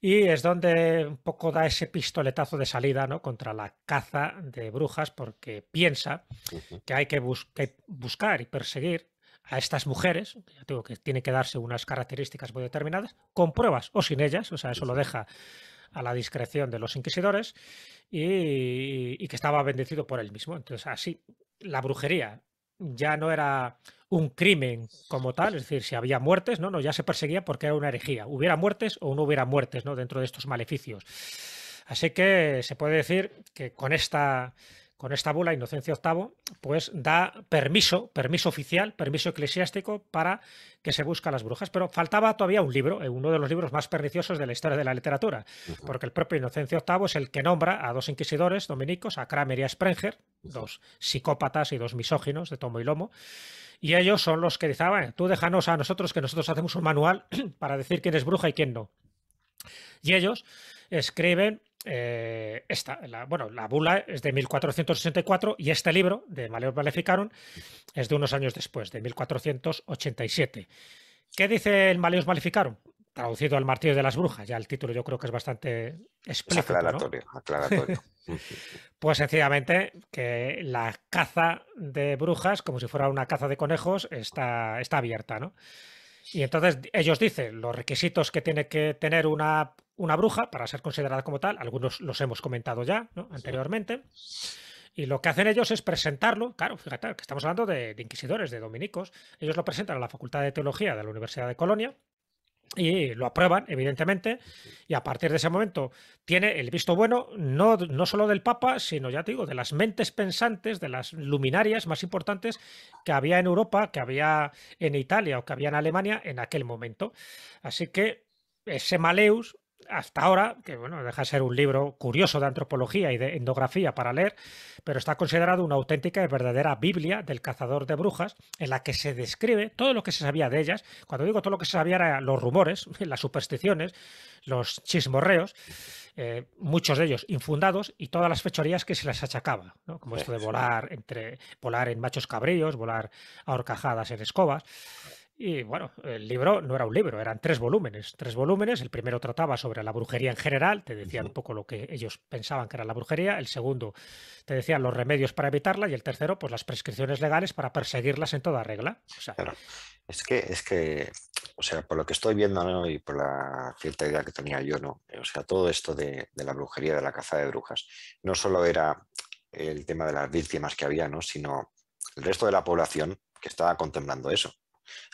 y es donde un poco da ese pistoletazo de salida, ¿no? Contra la caza de brujas, porque piensa que hay que buscar y perseguir a estas mujeres, ya que tiene que darse unas características muy determinadas, con pruebas o sin ellas, o sea, eso lo deja a la discreción de los inquisidores, y, que estaba bendecido por él mismo. Entonces, así, la brujería ya no era un crimen como tal, es decir, si había muertes, no, no, ya se perseguía porque era una herejía. Hubiera muertes o no hubiera muertes, ¿no? Dentro de estos maleficios. Así que se puede decir que con esta con esta bula, Inocencio VIII, pues da permiso, permiso oficial, permiso eclesiástico para que se busquen las brujas. Pero faltaba todavía un libro, eh, uno de los libros más perniciosos de la historia de la literatura, porque el propio Inocencio VIII es el que nombra a dos inquisidores dominicos, a Kramer y a Sprenger, dos psicópatas y dos misóginos de tomo y lomo. Y ellos son los que dicen, ah, tú déjanos a nosotros que nosotros hacemos un manual (clears throat) para decir quién es bruja y quién no. Y ellos escriben eh, esta, bueno, la bula es de 1464 y este libro de Maleus Maleficarum es de unos años después, de 1487. ¿Qué dice el Maleus Maleficarum? Traducido al Martillo de las Brujas, ya el título yo creo que es bastante explícito. Es aclaratorio, (laughs) (laughs) pues sencillamente que la caza de brujas, como si fuera una caza de conejos, está, está abierta, ¿no? Y entonces ellos dicen los requisitos que tiene que tener una una bruja para ser considerada como tal. Algunos los hemos comentado ya anteriormente. Y lo que hacen ellos es presentarlo, claro, fíjate, que estamos hablando de, inquisidores, de dominicos, ellos lo presentan a la Facultad de Teología de la Universidad de Colonia y lo aprueban, evidentemente, y a partir de ese momento tiene el visto bueno no, no solo del Papa, sino, ya te digo, de las mentes pensantes, de las luminarias más importantes que había en Europa, que había en Italia o que había en Alemania en aquel momento. Así que ese Maleus hasta ahora, que bueno, deja de ser un libro curioso de antropología y de endografía para leer, pero está considerado una auténtica y verdadera Biblia del cazador de brujas, en la que se describe todo lo que se sabía de ellas. Cuando digo todo lo que se sabía era los rumores, (laughs) las supersticiones, los chismorreos, eh, muchos de ellos infundados, y todas las fechorías que se les achacaba, como esto de volar entre volar en machos cabrillos, volar a horcajadas en escobas. Y bueno, el libro no era un libro, eran tres volúmenes. Tres volúmenes. El primero trataba sobre la brujería en general, te decía un poco lo que ellos pensaban que era la brujería. El segundo te decía los remedios para evitarla. Y el tercero, pues las prescripciones legales para perseguirlas en toda regla. claro. Es que, es que, o sea, por lo que estoy viendo y por la cierta idea que tenía yo, ¿no? O sea, todo esto de, de la brujería, de la caza de brujas, no solo era el tema de las víctimas que había, ¿no? Sino el resto de la población que estaba contemplando eso.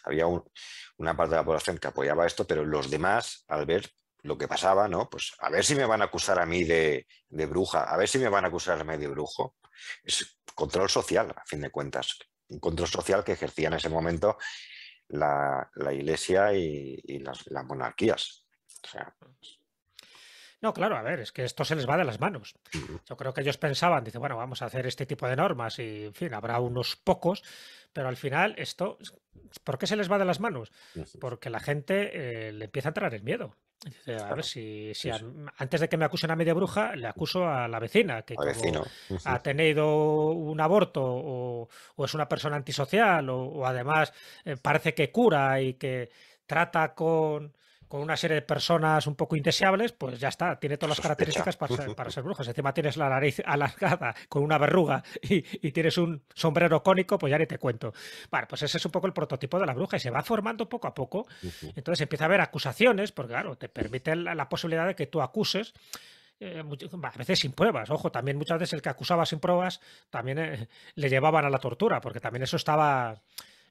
Había una parte de la población que apoyaba esto, pero los demás, al ver lo que pasaba, ¿no? Pues a ver si me van a acusar a mí de, bruja, a ver si me van a acusar a mí de brujo. Es control social, a fin de cuentas. Un control social que ejercía en ese momento la, iglesia y, las, monarquías. no, claro, a ver, es que esto se les va de las manos. Yo creo que ellos pensaban, dice, bueno, vamos a hacer este tipo de normas y, en fin, habrá unos pocos pero al final, esto, ¿por qué se les va de las manos? Porque la gente eh, le empieza a entrar el miedo. a ver, si, antes de que me acusen a media bruja, le acuso a la vecina, que ha tenido un aborto o, es una persona antisocial o, además eh, parece que cura y que trata con, con una serie de personas un poco indeseables, pues ya está, tiene todas las características para ser, bruja. (laughs) ser, Encima tienes la nariz alargada con una verruga y, tienes un sombrero cónico, pues ya ni te cuento. Bueno, pues ese es un poco el prototipo de la bruja y se va formando poco a poco. Entonces empieza a haber acusaciones, porque claro, te permite la, posibilidad de que tú acuses. Eh, a veces sin pruebas, ojo, también muchas veces el que acusaba sin pruebas también eh, le llevaban a la tortura, porque también eso estaba,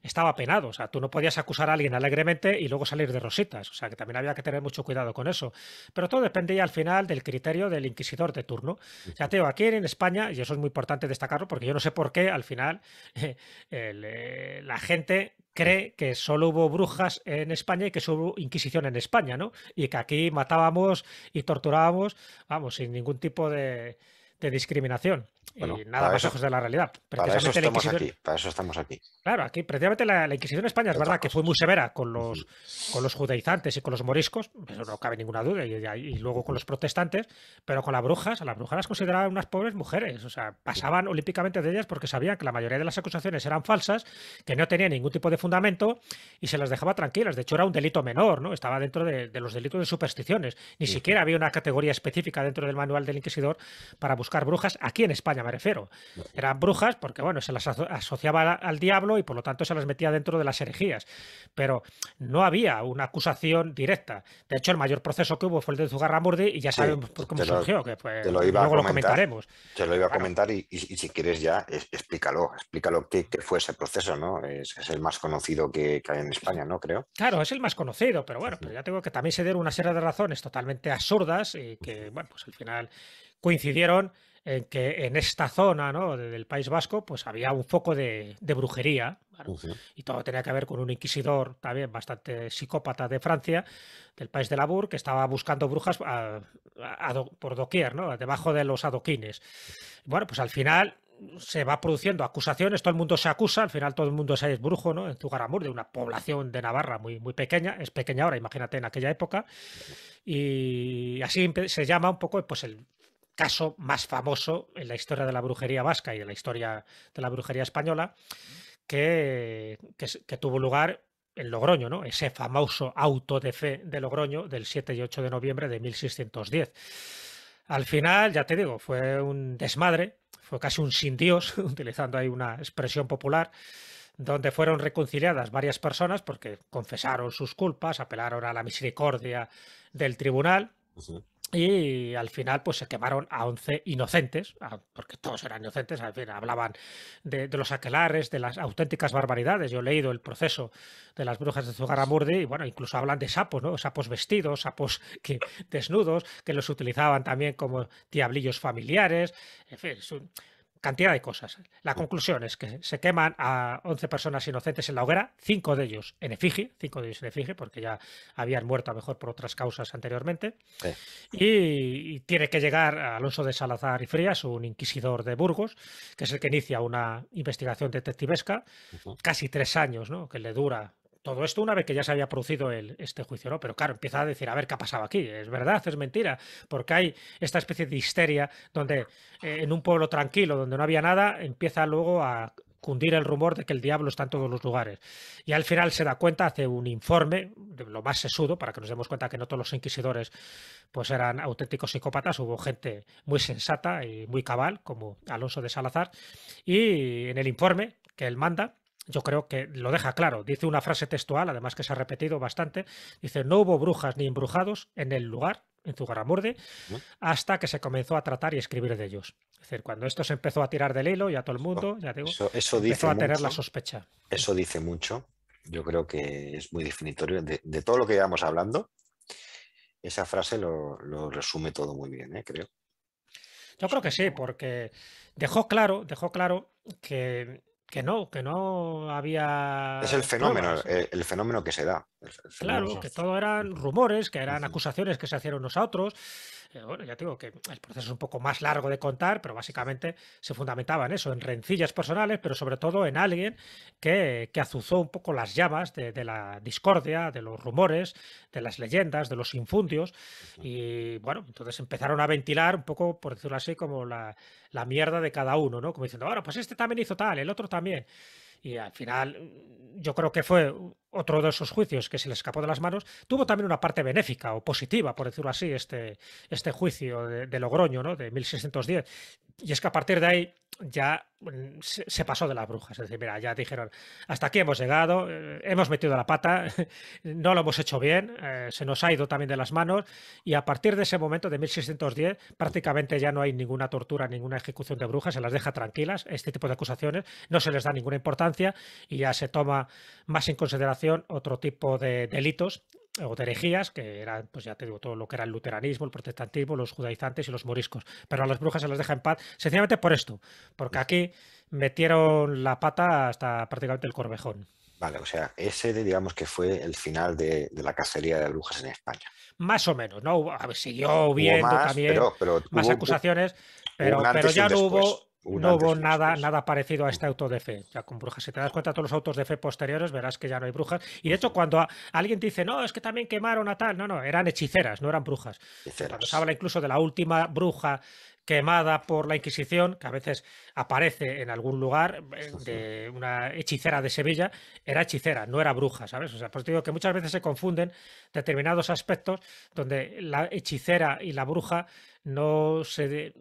estaba penado. O sea, tú no podías acusar a alguien alegremente y luego salir de rositas. O sea, que también había que tener mucho cuidado con eso. Pero todo dependía al final del criterio del inquisidor de turno. Ya te digo, aquí en España, y eso es muy importante destacarlo, porque yo no sé por qué al final (laughs) eh, la gente cree que solo hubo brujas en España y que hubo Inquisición en España, ¿no? Y que aquí matábamos y torturábamos, vamos, sin ningún tipo de discriminación y nada más lejos de la realidad. Para eso estamos aquí. Claro, aquí precisamente la, Inquisición de España es verdad que fue muy severa con los, con los judaizantes y con los moriscos, eso no cabe ninguna duda, y, luego con los protestantes, pero con las brujas, a las brujas las consideraban unas pobres mujeres, o sea, pasaban olímpicamente de ellas porque sabían que la mayoría de las acusaciones eran falsas, que no tenían ningún tipo de fundamento y se las dejaba tranquilas. De hecho, era un delito menor, ¿no? Estaba dentro de, los delitos de supersticiones. Ni siquiera había una categoría específica dentro del manual del inquisidor para buscar brujas aquí en España me refiero. Eran brujas porque, bueno, se las asociaba al, diablo y por lo tanto se las metía dentro de las herejías. Pero no había una acusación directa. De hecho, el mayor proceso que hubo fue el de Zugarramurdi y ya sabemos pues, cómo surgió, que luego lo comentaremos. Te lo iba a comentar y, si quieres ya, explícalo, explícalo qué, fue ese proceso, ¿no? Es, el más conocido que, hay en España, ¿no? Creo. Claro, es el más conocido, pero bueno, ya tengo que también se dieron una serie de razones totalmente absurdas y eh, que, bueno, pues al final coincidieron en que en esta zona del País Vasco pues había un foco de, brujería y todo tenía que ver con un inquisidor también bastante psicópata de Francia, del país de Labour, que estaba buscando brujas ah, por doquier, debajo de los adoquines. Bueno, pues al final se va produciendo acusaciones, todo el mundo se acusa, al final todo el mundo es brujo, ¿no? En Zugaramur, de una población de Navarra muy, muy pequeña, es pequeña ahora, imagínate en aquella época, y así se llama un poco pues, el, caso más famoso en la historia de la brujería vasca y en la historia de la brujería española, que, que, tuvo lugar en Logroño, ¿no? ese famoso auto de fe de Logroño del 7 y 8 de noviembre de 1610. Al final, ya te digo, fue un desmadre, fue casi un sin Dios, (laughs) utilizando ahí una expresión popular, donde fueron reconciliadas varias personas porque confesaron sus culpas, apelaron a la misericordia del tribunal. Y al final, pues se quemaron a 11 inocentes, porque todos eran inocentes, al final hablaban de, los aquelares, de las auténticas barbaridades. Yo he leído el proceso de las brujas de Zugaramurdi y, bueno, incluso hablan de sapos, ¿no? Sapos vestidos, sapos (laughs) que, desnudos, que los utilizaban también como diablillos familiares. En fin, es cantidad de cosas. La conclusión es que se queman a 11 personas inocentes en la hoguera, cinco de ellos en efigie, cinco de ellos en efigie, porque ya habían muerto a mejor por otras causas anteriormente. Y, tiene que llegar Alonso de Salazar y Frías, un inquisidor de Burgos, que es el que inicia una investigación detectivesca, casi tres años, ¿no? que le dura todo esto una vez que ya se había producido este juicio, ¿no? Pero claro, empieza a decir, a ver, ¿qué ha pasado aquí? ¿Es verdad? ¿Es mentira? Porque hay esta especie de histeria donde eh, en un pueblo tranquilo, donde no había nada, empieza luego a cundir el rumor de que el diablo está en todos los lugares. Y al final se da cuenta, hace un informe, lo más sesudo, para que nos demos cuenta que no todos los inquisidores pues eran auténticos psicópatas, hubo gente muy sensata y muy cabal, como Alonso de Salazar, y en el informe que él manda, yo creo que lo deja claro. Dice una frase textual, además que se ha repetido bastante. Dice, no hubo brujas ni embrujados en el lugar, en Zugaramurde, hasta que se comenzó a tratar y escribir de ellos. Es decir, cuando esto se empezó a tirar del hilo y a todo el mundo, oh, ya digo, eso, empezó a tener la sospecha. Eso dice mucho. Yo creo que es muy definitorio de, todo lo que llevamos hablando. Esa frase lo, resume todo muy bien, ¿eh? creo. Yo creo que sí, porque dejó claro, dejó claro que que no, que no había. Es el fenómeno, eh, el, fenómeno que se da. claro, que todo eran rumores, que eran acusaciones que se hacían unos a otros. Eh, bueno, ya digo que el proceso es un poco más largo de contar, pero básicamente se fundamentaba en eso, en rencillas personales, pero sobre todo en alguien que, que azuzó un poco las llamas de, la discordia, de los rumores, de las leyendas, de los infundios. Y bueno, entonces empezaron a ventilar un poco, por decirlo así, como la, la mierda de cada uno, ¿no? Como diciendo, bueno, pues este también hizo tal, el otro también. Y al final, mm, yo creo que fue otro de esos juicios que se le escapó de las manos. Tuvo también una parte benéfica o positiva, por decirlo así, este, este juicio de, de Logroño, ¿no? De 1610. Y es que a partir de ahí ya mm, se pasó de las brujas. Es decir, mira, ya dijeron, hasta aquí hemos llegado, eh, hemos metido la pata, (laughs) no lo hemos hecho bien, eh, se nos ha ido también de las manos y a partir de ese momento, de 1610, prácticamente ya no hay ninguna tortura, ninguna ejecución de brujas, se las deja tranquilas, este tipo de acusaciones, no se les da ninguna importancia y ya se toma más en consideración otro tipo de delitos de herejías, que eran, pues ya te digo, todo lo que era el luteranismo, el protestantismo, los judaizantes y los moriscos. Pero a las brujas se las deja en paz, sencillamente por esto, porque pues aquí metieron la pata hasta prácticamente el corvejón. Vale, o sea, ese digamos que fue el final de, la cacería de brujas en España. Más o menos, ¿no? A ver, siguió viendo también más acusaciones, pero, pero ya no hubo no hubo nada, nada parecido a este auto de fe. Ya con brujas, si te das cuenta, de todos los autos de fe posteriores verás que ya no hay brujas. Y de hecho, cuando alguien dice, no, es que también quemaron a tal, no, no, eran hechiceras, no eran brujas. Cuando habla incluso de la última bruja quemada por la Inquisición, que a veces aparece en algún lugar, eh, de una hechicera de Sevilla, era hechicera, no era bruja, ¿sabes? O sea, pues digo que muchas veces se confunden determinados aspectos donde la hechicera y la bruja no se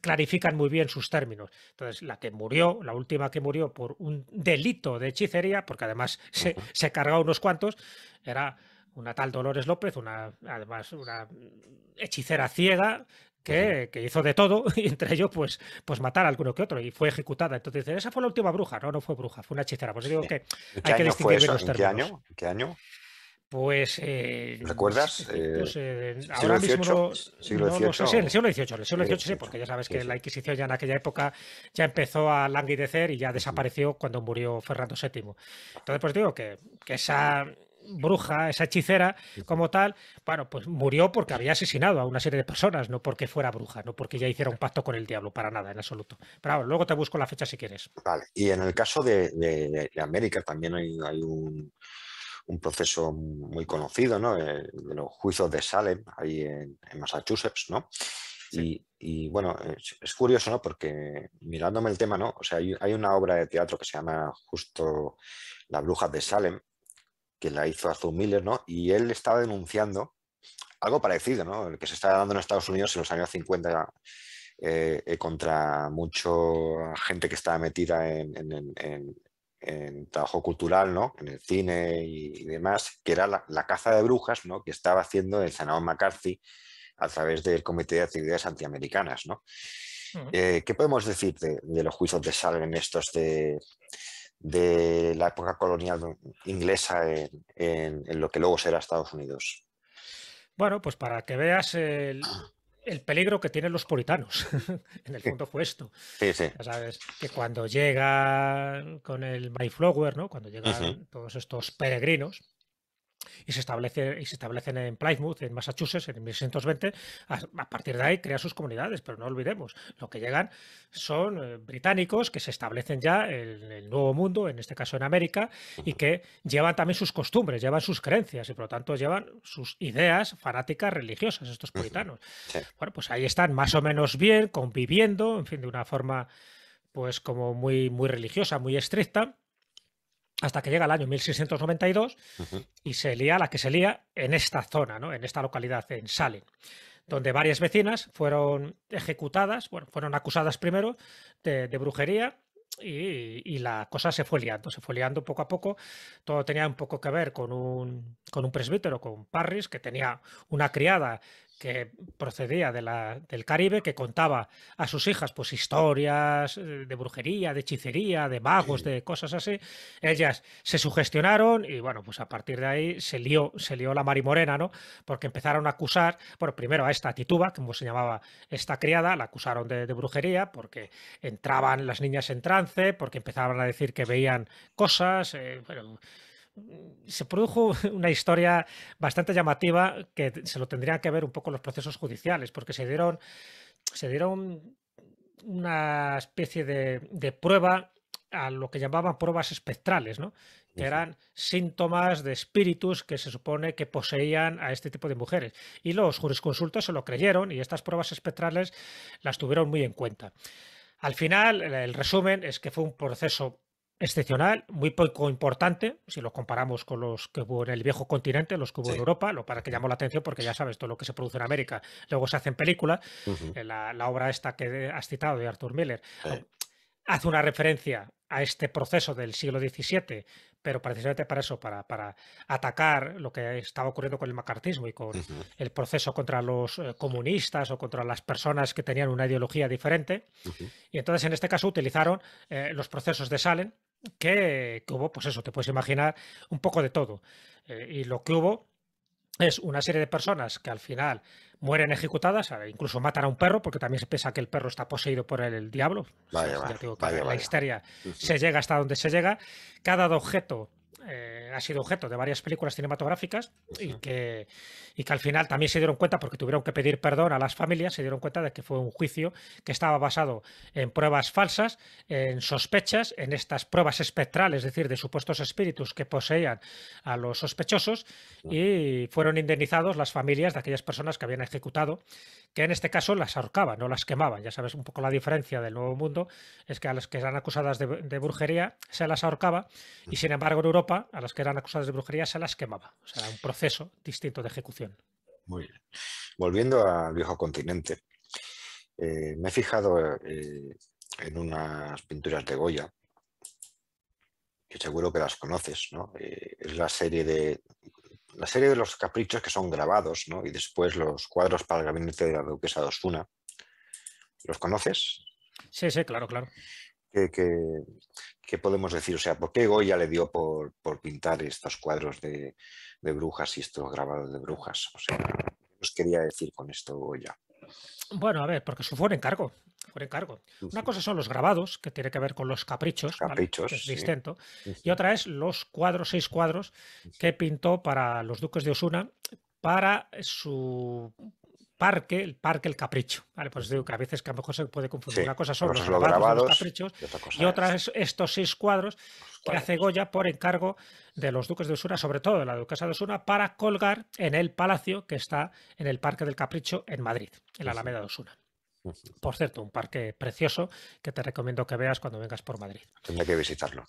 clarifican muy bien sus términos. Entonces, la que murió, la última que murió por un delito de hechicería, porque además se, se cargó unos cuantos, era una tal Dolores López, una, además una hechicera ciega, que, pues hizo de todo, (laughs) y entre ellos, pues, pues matar a alguno que otro, y fue ejecutada. Entonces esa fue la última bruja. No, no fue bruja, fue una hechicera. Pues digo que hay que distinguir bien los términos. qué año? qué año? Pues. Eh, ¿Recuerdas? Pues, eh, ahora mismo no, siglo no, sé, sí, en el siglo XVIII, porque ya sabes que la Inquisición ya en aquella época ya empezó a languidecer y ya desapareció cuando murió Fernando VII. Entonces, pues digo que esa bruja, esa hechicera como tal, bueno, pues murió porque había asesinado a una serie de personas, no porque fuera bruja, no porque ya hiciera un pacto con el diablo, para nada, en absoluto. Pero luego te busco la fecha si quieres. Vale, y en el caso de, América también hay, un, proceso muy conocido, ¿no? Eh, de los juicios de Salem, ahí en, Massachusetts, ¿no? Y, bueno, es, curioso, ¿no? Porque mirándome el tema, ¿no? O sea, hay, hay, una obra de teatro que se llama justo Las Brujas de Salem, que la hizo Arthur Miller, ¿no? Y él estaba denunciando algo parecido, ¿no? El que se estaba dando en Estados Unidos en los años 50 eh, eh, contra mucha gente que estaba metida en, trabajo cultural, ¿no? En el cine y, demás, que era la, caza de brujas, ¿no? Que estaba haciendo el senador McCarthy a través del Comité de Actividades Antiamericanas, ¿no? Mm. Eh, ¿Qué podemos decir de, los juicios de Salem estos de, de la época colonial inglesa en, lo que luego será Estados Unidos. Bueno, pues para que veas el, (clears throat) peligro que tienen los puritanos, (laughs) en el punto fue Ya sabes, que cuando llega con el Mayflower, ¿no? cuando llegan todos estos peregrinos, y se, establece, y se establecen en Plymouth, en Massachusetts, en 1620. A, partir de ahí crean sus comunidades, pero no olvidemos, lo que llegan son eh, británicos que se establecen ya en el Nuevo Mundo, en este caso en América, y que llevan también sus costumbres, llevan sus creencias y por lo tanto llevan sus ideas fanáticas religiosas, estos puritanos. Bueno, pues ahí están más o menos bien, conviviendo, en fin, de una forma pues como muy, muy religiosa, muy estricta hasta que llega el año 1692 y se lía la que se lía en esta zona, ¿no? en esta localidad, en Salen, donde varias vecinas fueron ejecutadas, bueno, fueron acusadas primero de, brujería y, la cosa se fue liando, se fue liando poco a poco. Todo tenía un poco que ver con un, con un presbítero, con Parris, que tenía una criada que procedía de la, del Caribe, que contaba a sus hijas pues historias eh, de brujería, de hechicería, de magos, de cosas así. Ellas se sugestionaron y bueno, pues a partir de ahí se lió, se lió la marimorena, ¿no? Porque empezaron a acusar, bueno, primero a esta tituba, como se llamaba esta criada, la acusaron de, brujería porque entraban las niñas en trance, porque empezaban a decir que veían cosas, eh, se produjo (laughs) una historia bastante llamativa que se lo tendrían que ver un poco los procesos judiciales, porque se dieron, se dieron una especie de, prueba a lo que llamaban pruebas espectrales, que eran síntomas de espíritus que se supone que poseían a este tipo de mujeres. Y los jurisconsultos se lo creyeron y estas pruebas espectrales las tuvieron muy en cuenta. Al final, el resumen es que fue un proceso excepcional, muy poco importante, si lo comparamos con los que hubo en el viejo continente, los que hubo en Europa, lo para que llamó la atención porque ya sabes, todo lo que se produce en América, luego se hace en película, eh, la, obra esta que has citado de Arthur Miller, hace una referencia a este proceso del siglo XVII, pero precisamente para eso, para, atacar lo que estaba ocurriendo con el macartismo y con el proceso contra los eh, comunistas o contra las personas que tenían una ideología diferente. Y entonces en este caso utilizaron eh, los procesos de Salem, que, hubo, pues eso, te puedes imaginar un poco de todo. Eh, y lo que hubo es una serie de personas que al final mueren ejecutadas, incluso matan a un perro, porque también se piensa que el perro está poseído por el, diablo. Vaya, (laughs) la histeria se llega hasta donde se llega. Cada objeto eh, ha sido objeto de varias películas cinematográficas y que, y que al final también se dieron cuenta, porque tuvieron que pedir perdón a las familias, se dieron cuenta de que fue un juicio que estaba basado en pruebas falsas, en sospechas, en estas pruebas espectrales, es decir, de supuestos espíritus que poseían a los sospechosos y fueron indemnizados las familias de aquellas personas que habían ejecutado, que en este caso las ahorcaba, no las quemaba. Ya sabes un poco la diferencia del Nuevo Mundo, es que a las que eran acusadas de, brujería se las ahorcaba y sin embargo en Europa a las que eran acusadas de brujería se las quemaba. O sea, un proceso distinto de ejecución. Muy bien. Volviendo al viejo continente, eh, me he fijado eh, en unas pinturas de Goya, que seguro que las conoces, ¿no? Eh, es la serie de la serie de los caprichos que son grabados, ¿no? Y después los cuadros para el gabinete de la duquesa de Osuna. ¿Los conoces? Sí, sí, claro, claro. ¿Qué, qué, podemos decir? O sea, ¿por qué Goya le dio por, pintar estos cuadros de, brujas y estos grabados de brujas? O sea, ¿qué os quería decir con esto Goya? Bueno, a ver, porque eso fue un encargo por encargo. Una cosa son los grabados, que tiene que ver con los caprichos, distinto, y otra es los cuadros, seis cuadros que pintó para los duques de Osuna para su parque, el parque El Capricho. ¿vale? Pues digo que a veces que a lo mejor se puede confundir. Una cosa son los, grabados, los caprichos y otra, es estos seis cuadros, cuadros que hace Goya por encargo de los duques de Osuna, sobre todo de la duquesa de Osuna, para colgar en el palacio que está en el Parque del Capricho en Madrid, en la Alameda de Osuna. Por cierto, un parque precioso que te recomiendo que veas cuando vengas por Madrid. Tendré que visitarlo.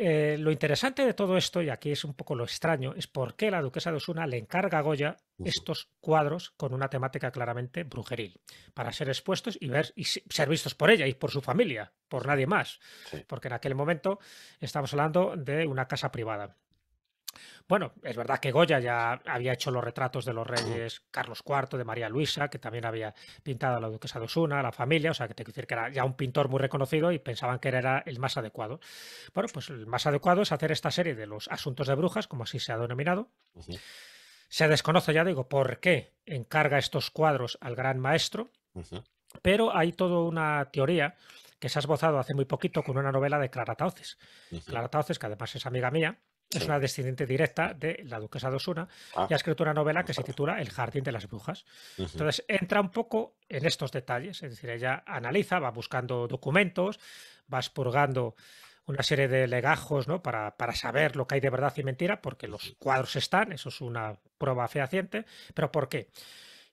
Eh, lo interesante de todo esto, y aquí es un poco lo extraño, es por qué la duquesa de Osuna le encarga a Goya estos cuadros con una temática claramente brujeril, para ser expuestos y, ver, y ser vistos por ella y por su familia, por nadie más. Porque en aquel momento estamos hablando de una casa privada. Bueno, es verdad que Goya ya había hecho los retratos de los reyes Carlos IV, de María Luisa, que también había pintado a la duquesa de Osuna, a la familia, o sea, que te quiero decir que era ya un pintor muy reconocido y pensaban que era el más adecuado. Bueno, pues el más adecuado es hacer esta serie de los asuntos de brujas, como así se ha denominado. Se desconoce, ya digo, por qué encarga estos cuadros al gran maestro, pero hay toda una teoría que se ha esbozado hace muy poquito con una novela de Clara Tauces. Clara Tauces, que además es amiga mía, es una descendiente directa de la duquesa de Osuna ah. y ha escrito una novela que se titula El jardín de las brujas. Entonces entra un poco en estos detalles, es decir, ella analiza, va buscando documentos, va expurgando una serie de legajos ¿no? para, para, saber lo que hay de verdad y mentira, porque los cuadros están, eso es una prueba fehaciente, pero ¿por qué?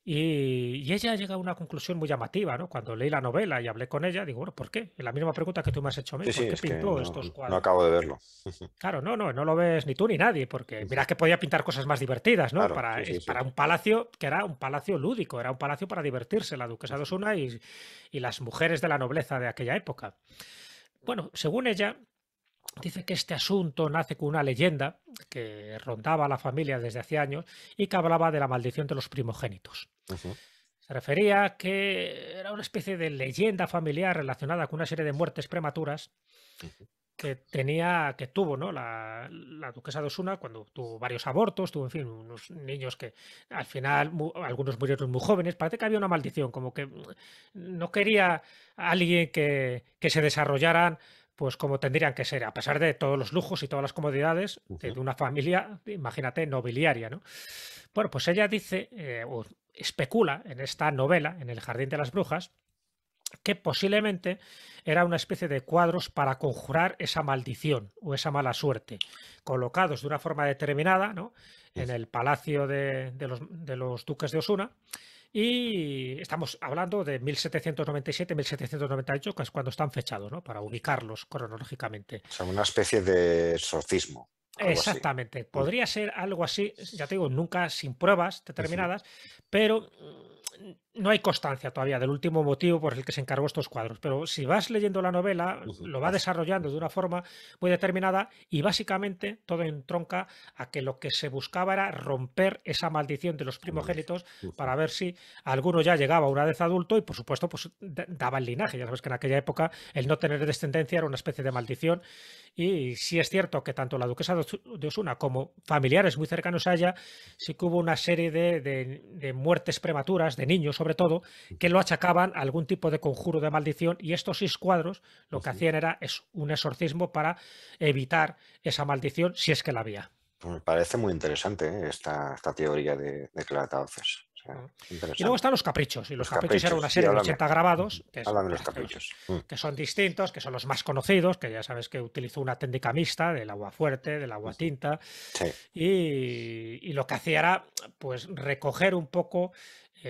Y, ella llega a una conclusión muy llamativa, ¿no? Cuando leí la novela y hablé con ella, digo, bueno, ¿por qué? La misma pregunta que tú me has hecho a mí, ¿por qué pintó estos cuadros? No acabo de verlo. (laughs) Claro, no, no, no lo ves ni tú ni nadie, porque mira que podía pintar cosas más divertidas, ¿no? para, un palacio que era un palacio lúdico, era un palacio para divertirse, la duquesa de Osuna y las mujeres de la nobleza de aquella época. Bueno, según ella, Dice que este asunto nace con una leyenda que rondaba la familia desde hace años y que hablaba de la maldición de los primogénitos. Se refería a que era una especie de leyenda familiar relacionada con una serie de muertes prematuras que tenía, que tuvo, ¿no? La, duquesa de Osuna cuando tuvo varios abortos, tuvo, en fin, unos niños que al final algunos murieron muy jóvenes. Parece que había una maldición, como que no quería alguien que se desarrollaran pues como tendrían que ser, a pesar de todos los lujos y todas las comodidades eh, de una familia, imagínate, nobiliaria, ¿no? Bueno, pues ella dice, eh, o especula en esta novela, en El Jardín de las Brujas, que posiblemente era una especie de cuadros para conjurar esa maldición o esa mala suerte, colocados de una forma determinada ¿no? en el palacio de los duques de Osuna, y estamos hablando de 1797-1798, que es cuando están fechados, ¿no? Para ubicarlos cronológicamente. O sea, una especie de exorcismo. Exactamente. Podría ser algo así, ya te digo, nunca sin pruebas determinadas, pero mm, no hay constancia todavía del último motivo por el que se encargó estos cuadros, pero si vas leyendo la novela, lo va desarrollando de una forma muy determinada y básicamente todo entronca a que lo que se buscaba era romper esa maldición de los primogénitos para ver si alguno ya llegaba una vez adulto y por supuesto pues daba el linaje. Ya sabes que en aquella época el no tener descendencia era una especie de maldición y sí es cierto que tanto la duquesa de Osuna como familiares muy cercanos a ella sí que hubo una serie de, de muertes prematuras de niños sobre todo, que lo achacaban a algún tipo de conjuro de maldición y estos seis cuadros lo que hacían era es un exorcismo para evitar esa maldición si es que la había. me parece muy interesante ¿eh? esta, teoría de, de Y luego están los caprichos. Y los, caprichos, era una serie de 80 grabados. Que son, los Que son distintos, que son los más conocidos, que ya sabes que utilizó una técnica mixta del agua fuerte, del agua tinta. Y, y, lo que hacía era pues recoger un poco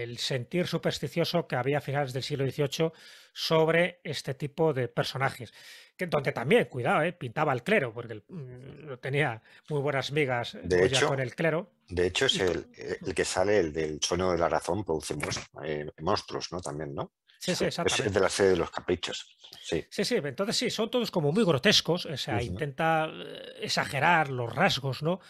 el sentir supersticioso que había a finales del siglo XVIII sobre este tipo de personajes. Que, donde también, cuidado, eh, pintaba al clero, porque el, mm, tenía muy buenas migas eh, de con el clero. De hecho, es el, que sale, el del sueño de la razón, produce eh, monstruos, ¿no? También, ¿no? Sí, sí, exactamente. Es de la serie de los caprichos. Sí. sí, sí, entonces sí, son todos como muy grotescos, o sea, intenta exagerar los rasgos, ¿no?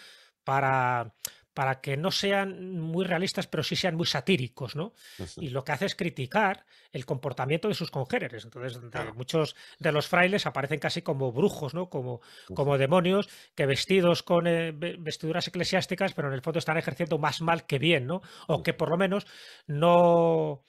Para, para que no sean muy realistas, pero sí sean muy satíricos, ¿no? Y lo que hace es criticar el comportamiento de sus congéneres. Entonces, muchos de los frailes aparecen casi como brujos, ¿no? Como, como demonios, que vestidos con eh, vestiduras eclesiásticas, pero en el fondo están ejerciendo más mal que bien, ¿no? O que por lo menos no,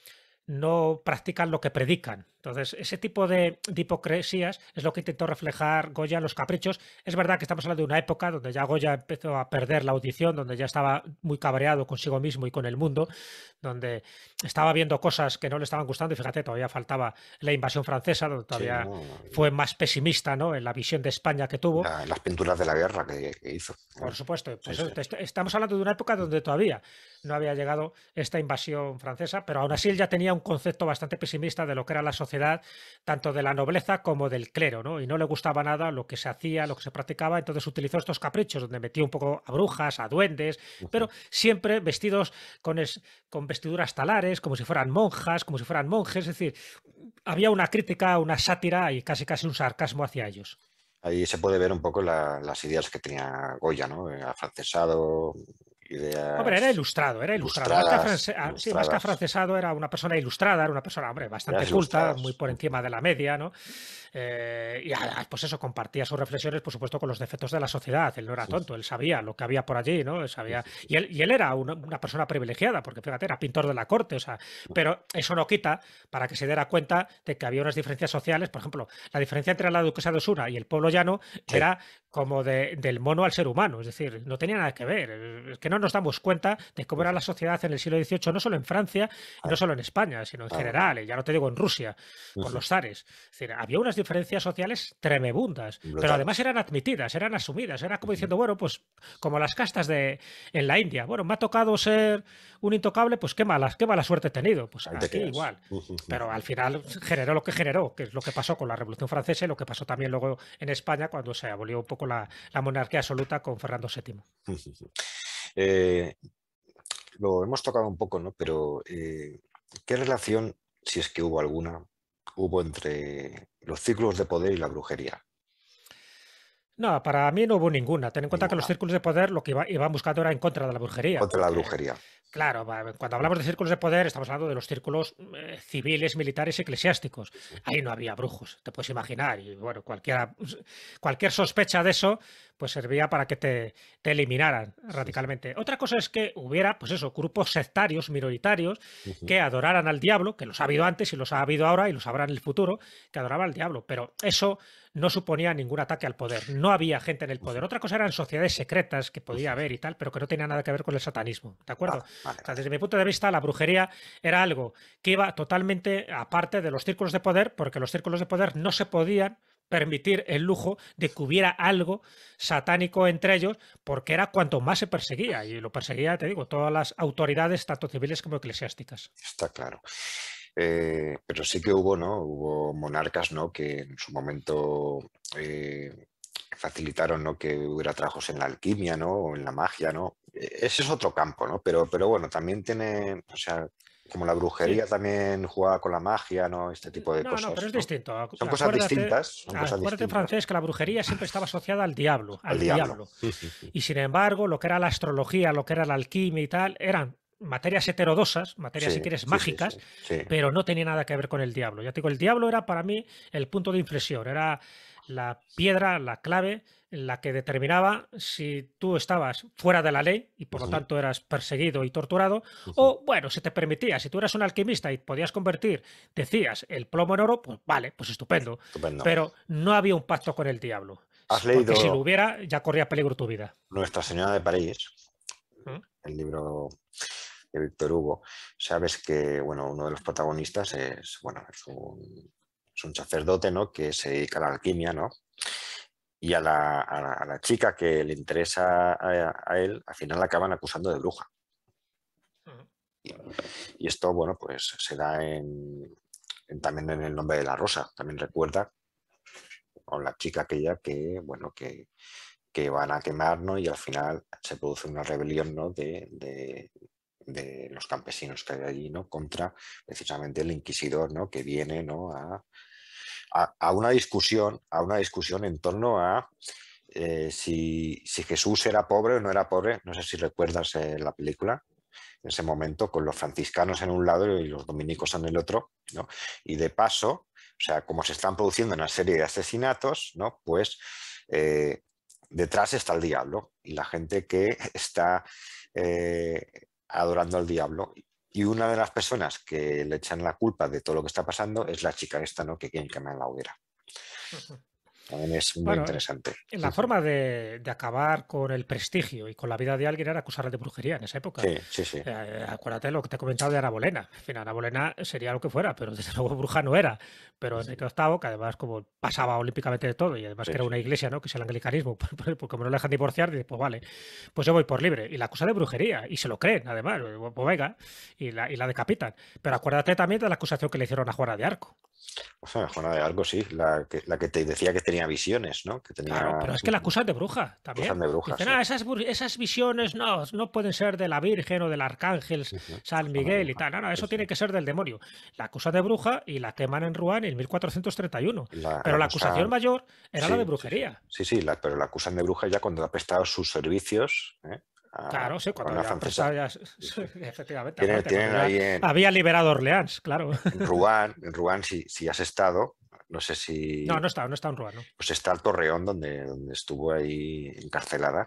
no practican lo que predican. Entonces, ese tipo de, hipocresías es lo que intentó reflejar Goya en los caprichos. Es verdad que estamos hablando de una época donde ya Goya empezó a perder la audición, donde ya estaba muy cabreado consigo mismo y con el mundo, donde estaba viendo cosas que no le estaban gustando y fíjate, todavía faltaba la invasión francesa, donde todavía fue más pesimista ¿no? en la visión de España que tuvo. las pinturas de la guerra que, hizo. Por supuesto, pues estamos hablando de una época donde todavía no había llegado esta invasión francesa, pero aún así él ya tenía un concepto bastante pesimista de lo que era la sociedad tanto de la nobleza como del clero, ¿no? Y no le gustaba nada lo que se hacía, lo que se practicaba, entonces utilizó estos caprichos donde metió un poco a brujas, a duendes, pero siempre vestidos con, con vestiduras talares, como si fueran monjas, como si fueran monjes, es decir, había una crítica, una sátira y casi casi un sarcasmo hacia ellos. Ahí se puede ver un poco las ideas que tenía Goya, ¿no? Eh, afrancesado, Hombre, era ilustrado, era ilustrado. Más ah, sí, era una persona ilustrada, era una persona, hombre, bastante culta, muy por encima de la media, ¿no? Eh, y ah, pues eso, compartía sus reflexiones, por supuesto, con los defectos de la sociedad. Él no era tonto, él sabía lo que había por allí, ¿no? sabía. Y él, era una, persona privilegiada, porque fíjate, era pintor de la corte, o sea, mm. pero eso no quita para que se diera cuenta de que había unas diferencias sociales. Por ejemplo, la diferencia entre la duquesa de Osuna y el pueblo llano era como del mono al ser humano, es decir, no tenía nada que ver, es que no nos damos cuenta de cómo era la sociedad en el siglo XVIII, no solo en Francia, no solo en España, sino en general, y ya no te digo en Rusia, con los zares, había unas diferencias sociales tremebundas, pero además eran admitidas, eran asumidas, era como diciendo, bueno, pues como las castas de en la India, bueno, me ha tocado ser un intocable, pues qué malas qué mala suerte he tenido, pues aquí igual, pero al final generó lo que generó, que es lo que pasó con la Revolución Francesa y lo que pasó también luego en España cuando se abolió un poco la, monarquía absoluta con Fernando VII. Eh, lo hemos tocado un poco, ¿no? Pero eh, ¿qué relación, si es que hubo alguna, hubo entre los ciclos de poder y la brujería? No, para mí no hubo ninguna. Ten en cuenta que los círculos de poder lo que iba, iban buscando era en contra de la brujería. Contra la brujería. Claro, cuando hablamos de círculos de poder estamos hablando de los círculos eh, civiles, militares, eclesiásticos. Ahí no había brujos, te puedes imaginar. Y bueno, cualquiera, cualquier sospecha de eso pues servía para que te, eliminaran radicalmente. Otra cosa es que hubiera, pues eso, grupos sectarios, minoritarios, que adoraran al diablo, que los ha habido antes y los ha habido ahora y los habrá en el futuro, que adoraban al diablo, pero eso no suponía ningún ataque al poder, no había gente en el poder. Otra cosa eran sociedades secretas que podía haber y tal, pero que no tenía nada que ver con el satanismo, ¿de acuerdo? Ah, desde mi punto de vista, la brujería era algo que iba totalmente aparte de los círculos de poder, porque los círculos de poder no se podían permitir el lujo de que hubiera algo satánico entre ellos, porque era cuanto más se perseguía, y lo perseguía, te digo, todas las autoridades, tanto civiles como eclesiásticas. Está claro. Eh, pero sí que hubo, ¿no? Hubo monarcas, ¿no? Que en su momento eh, facilitaron, ¿no? Que hubiera trabajos en la alquimia, ¿no? O en la magia, ¿no? E-, ese es otro campo, ¿no? Pero, pero bueno, también tiene, o sea, como la brujería también jugaba con la magia, ¿no? Este tipo de cosas. No, pero es distinto. Son cosas distintas. La francés que la brujería siempre estaba asociada al diablo. Al, diablo. y sin embargo, lo que era la astrología, lo que era la alquimia y tal, eran materias heterodosas, materias si quieres mágicas, pero no tenía nada que ver con el diablo. Ya te digo, el diablo era para mí el punto de inflexión. Era la piedra, la clave, la que determinaba si tú estabas fuera de la ley y por lo tanto eras perseguido y torturado, o bueno, si te permitía, si tú eras un alquimista y podías convertir, decías, el plomo en oro, pues vale, pues estupendo. Pero no había un pacto con el diablo. ¿Has porque si lo hubiera, ya corría peligro tu vida. Nuestra Señora de París, ¿Mm? el libro de Víctor Hugo, sabes que, bueno, uno de los protagonistas es, bueno, es un es un sacerdote ¿no? que se dedica a la alquimia, ¿no? Y a la, chica que le interesa a, él, al final la acaban acusando de bruja. Y, esto, bueno, pues se da también en el nombre de la rosa, también recuerda con la chica aquella que, bueno, que, que van a quemar, Y al final se produce una rebelión, ¿no? de, de los campesinos que hay allí, ¿no? Contra precisamente el inquisidor, ¿no? Que viene, ¿no? A, a, una discusión, a una discusión en torno a eh, si, Jesús era pobre o no era pobre, no sé si recuerdas eh, la película, en ese momento, con los franciscanos en un lado y los dominicos en el otro, Y de paso, o sea, como se están produciendo una serie de asesinatos, ¿no? Pues eh, detrás está el diablo y la gente que está adorando al diablo. Y una de las personas que le echan la culpa de todo lo que está pasando es la chica esta, ¿no? Que quieren quemar en la hoguera. También es muy interesante. La forma De, acabar con el prestigio y con la vida de alguien era acusarle de brujería en esa época. Sí, sí, sí. Eh, acuérdate lo que te he comentado de Ana Bolena. En fin, Ana Bolena sería lo que fuera, pero desde (laughs) luego bruja no era. Pero Enrique VIII, que además como pasaba olímpicamente de todo y además que era una iglesia, ¿no? Que es el anglicanismo, (laughs) porque como no le dejan divorciar, dice, pues vale, pues yo voy por libre. Y la acusa de brujería y se lo creen, además, pues y la, y la decapitan. Pero acuérdate también de la acusación que le hicieron a Juana de Arco. O sea, Juana de Arco, sí, la que, la que te decía que tenía visiones, ¿no? Que tenía... pero es que la acusan de bruja también. Ah, esas, visiones no, no pueden ser de la Virgen o del Arcángel San ah, Miguel y tal. No, no, eso tiene que ser del demonio. La acusan de bruja y la queman en Rouen en 1431. pero la acusación mayor era la de brujería. Sí, sí, pero la acusan de bruja ya cuando ha prestado sus servicios. ¿eh? claro, francesa. efectivamente. había liberado Orleans, claro. En Rouen, si, si, has estado, no sé si. No, no está, no está en ruano Pues está el Torreón, donde, donde estuvo ahí encarcelada,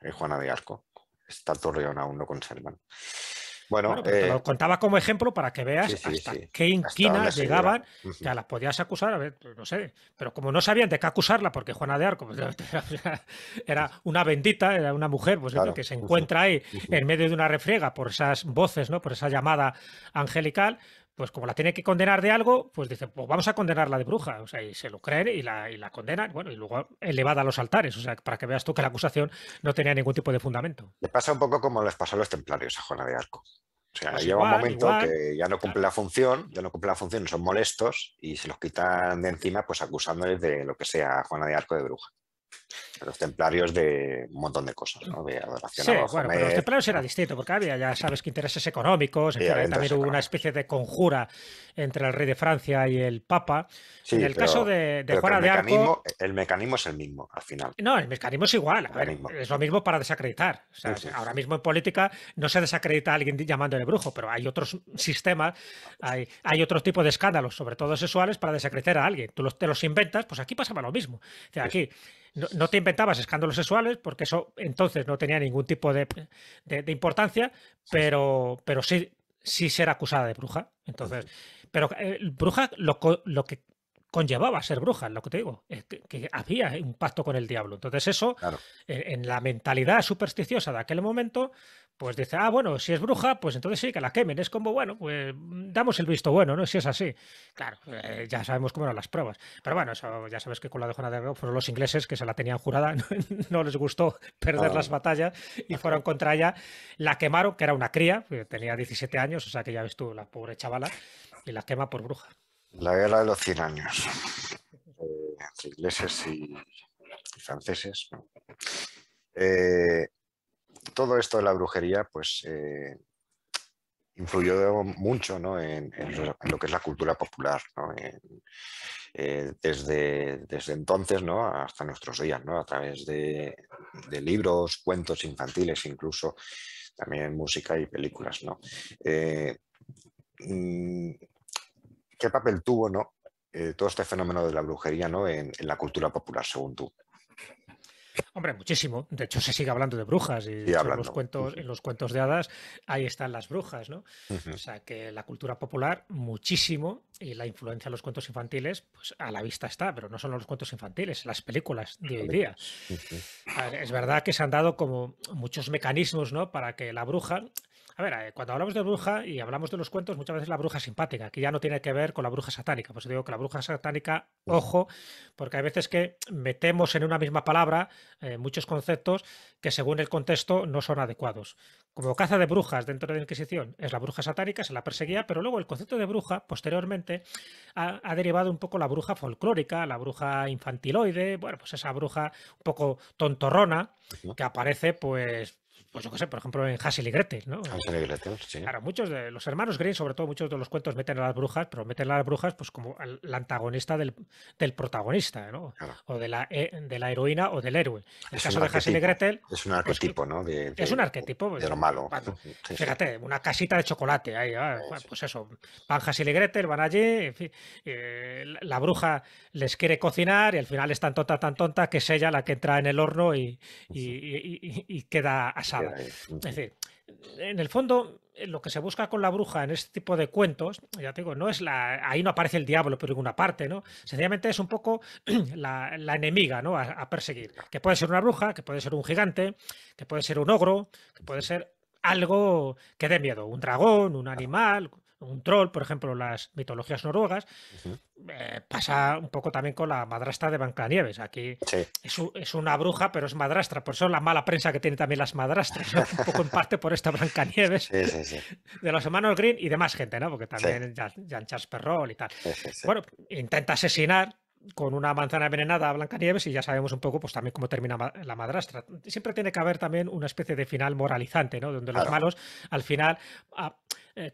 eh, Juana de Arco. Está el Torreón, aún lo conservan. Bueno, eh, lo contaba como ejemplo para que veas hasta qué inquinas llegaban, ya las podías acusar, a ver, pues no sé, pero como no sabían de qué acusarla, porque Juana de Arco pues, (laughs) era una bendita, era una mujer, pues que se encuentra ahí en medio de una refriega por esas voces, ¿no? Por esa llamada angelical, pues como la tiene que condenar de algo, pues dice pues vamos a condenarla de bruja. O sea, y se lo creen y la, y la condenan, bueno, y luego elevada a los altares. O sea, para que veas tú que la acusación no tenía ningún tipo de fundamento. Le pasa un poco como les pasó a los templarios a Juana de Arco. O sea, pues lleva un momento que ya no cumple la función, ya no cumple la función, son molestos y se los quitan de encima, pues acusándoles de lo que sea Juana de Arco de bruja los templarios de un montón de cosas, ¿no? sí, bueno, pero los templarios era distinto, porque había, ya sabes, que intereses económicos, también hubo una especie de conjura entre el rey de Francia y el papa. en el caso de, de Juana de Arco... El mecanismo es el mismo, al final. No, el mecanismo es igual. es lo mismo para desacreditar. ahora mismo en política no se desacredita a alguien llamándole brujo, pero hay otros sistemas, hay, otro tipo de escándalos, sobre todo sexuales, para desacreditar a alguien. Tú te los inventas, pues aquí pasaba lo mismo. O sea, aquí no, te inventabas escándalos sexuales, porque eso entonces no tenía ningún tipo de, importancia, pero, pero sí, sí ser acusada de bruja. Entonces, pero eh, bruja lo, lo que conllevaba ser bruja, lo que te digo, es que, había un pacto con el diablo. Entonces eso, eh, en, la mentalidad supersticiosa de aquel momento, pues dice, ah, bueno, si es bruja, pues entonces sí, que la quemen. Es como, bueno, pues mm, damos el visto bueno, ¿no? Si es así. Claro, eh, ya sabemos cómo eran las pruebas. Pero bueno, ya sabes que con la de Juana de Arco fueron los ingleses que se la tenían jurada, (laughs) no, les gustó perder las batallas y fueron contra ella. La quemaron, que era una cría, eh, tenía 17 años, o sea que ya ves tú, la pobre chavala, y la quema por bruja. La guerra de los 100 años. Eh, ingleses y, franceses. Eh, todo esto de la brujería, pues eh, influyó mucho en, lo que es la cultura popular, eh, desde, entonces ¿no? hasta nuestros días, ¿no? a través de, libros, cuentos infantiles, incluso también música y películas. ¿no? Eh, mm, ¿Qué papel tuvo ¿no? todo este fenómeno de la brujería en la cultura popular, según tú? Hombre, muchísimo. De hecho, se sigue hablando de brujas. Y, en, los cuentos, en los cuentos de hadas, ahí están las brujas, ¿no? O sea, que la cultura popular, muchísimo, y la influencia de los cuentos infantiles, pues a la vista está, pero no solo los cuentos infantiles, las películas de hoy día. es verdad que se han dado como muchos mecanismos, ¿no? Para que la bruja a ver, eh, cuando hablamos de bruja y hablamos de los cuentos, muchas veces la bruja simpática, que ya no tiene que ver con la bruja satánica. Pues digo que la bruja satánica, ojo, porque hay veces que metemos en una misma palabra eh, muchos conceptos que según el contexto no son adecuados. Como caza de brujas dentro de la Inquisición es la bruja satánica, se la perseguía, pero luego el concepto de bruja posteriormente ha, derivado un poco la bruja folclórica, la bruja infantiloide, bueno, pues esa bruja un poco tontorrona que aparece pues pues yo qué sé, por ejemplo, en Hansel y Gretel, ¿no? muchos de los hermanos Green, sobre todo muchos de los cuentos meten a las brujas, pero meten a las brujas pues como el antagonista del, protagonista, O de la, eh, de la heroína o del héroe. El caso de Hansel y Gretel... Es un pues, arquetipo, pues, ¿no? De, es un arquetipo. de lo malo. fíjate, una casita de chocolate ahí, ah, pues eso. Van Hansel y Gretel, van allí, eh, la bruja les quiere cocinar y al final es tan tonta, tan tonta que es ella la que entra en el horno y queda asada. Es decir, en el fondo, eh, lo que se busca con la bruja en este tipo de cuentos, ya te digo, no es la. Ahí no aparece el diablo por ninguna parte, ¿no? Sencillamente es un poco (clears throat) la, enemiga, ¿no? a, perseguir. Que puede ser una bruja, que puede ser un gigante, que puede ser un ogro, que puede ser algo que dé miedo, un dragón, un animal, un troll, por ejemplo, las mitologías noruegas, eh, pasa un poco también con la madrastra de Blancanieves. Aquí es, una bruja, pero es madrastra, por eso la mala prensa que tiene también las madrastras, un poco en parte por esta Blancanieves de los hermanos Green y demás gente, ¿no? Porque también Jan Charles Perrol y tal. Bueno, intenta asesinar con una manzana envenenada a Blancanieves y ya sabemos un poco pues también cómo termina la madrastra. Siempre tiene que haber también una especie de final moralizante, ¿no? Donde los malos al final eh,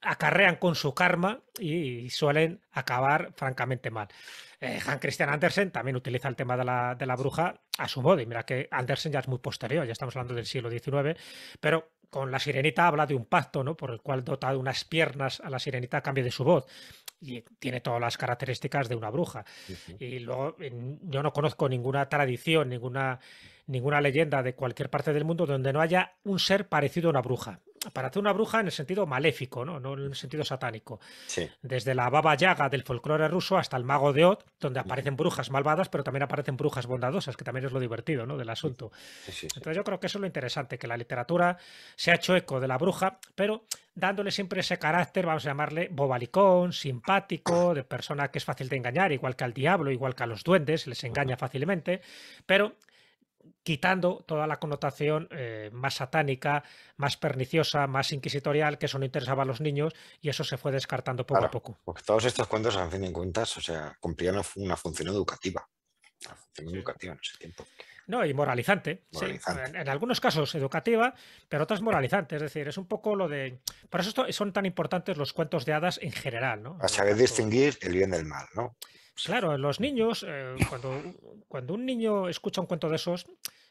acarrean con su karma y suelen acabar francamente mal. Eh, Han Christian Andersen también utiliza el tema de la, bruja a su modo, y mira que Andersen ya es muy posterior, ya estamos hablando del siglo XIX, pero con la sirenita habla de un pacto, ¿no? Por el cual dota de unas piernas a la sirenita a cambio de su voz. Y tiene todas las características de una bruja. Y luego yo no conozco ninguna tradición, ninguna, ninguna leyenda de cualquier parte del mundo donde no haya un ser parecido a una bruja para hacer una bruja en el sentido maléfico, ¿no? en el sentido satánico. Desde la Baba Yaga del folclore ruso hasta el Mago de Oz, donde aparecen brujas malvadas, pero también aparecen brujas bondadosas, que también es lo divertido ¿no? del asunto. Entonces yo creo que eso es lo interesante, que la literatura se ha hecho eco de la bruja, pero dándole siempre ese carácter, vamos a llamarle bobalicón, simpático, de persona que es fácil de engañar, igual que al diablo, igual que a los duendes, les engaña fácilmente, pero quitando toda la connotación eh, más satánica, más perniciosa, más inquisitorial, que eso no interesaba a los niños, y eso se fue descartando poco a poco. Porque todos estos cuentos, a fin de cuentas, o sea, cumplían una, función educativa. Una función educativa en ese tiempo. No, y moralizante. En, algunos casos educativa, pero otras moralizante. Es decir, es un poco lo de. Por eso son tan importantes los cuentos de hadas en general, ¿no? A saber distinguir el bien del mal, ¿no? Claro, los niños, eh, cuando, cuando un niño escucha un cuento de esos,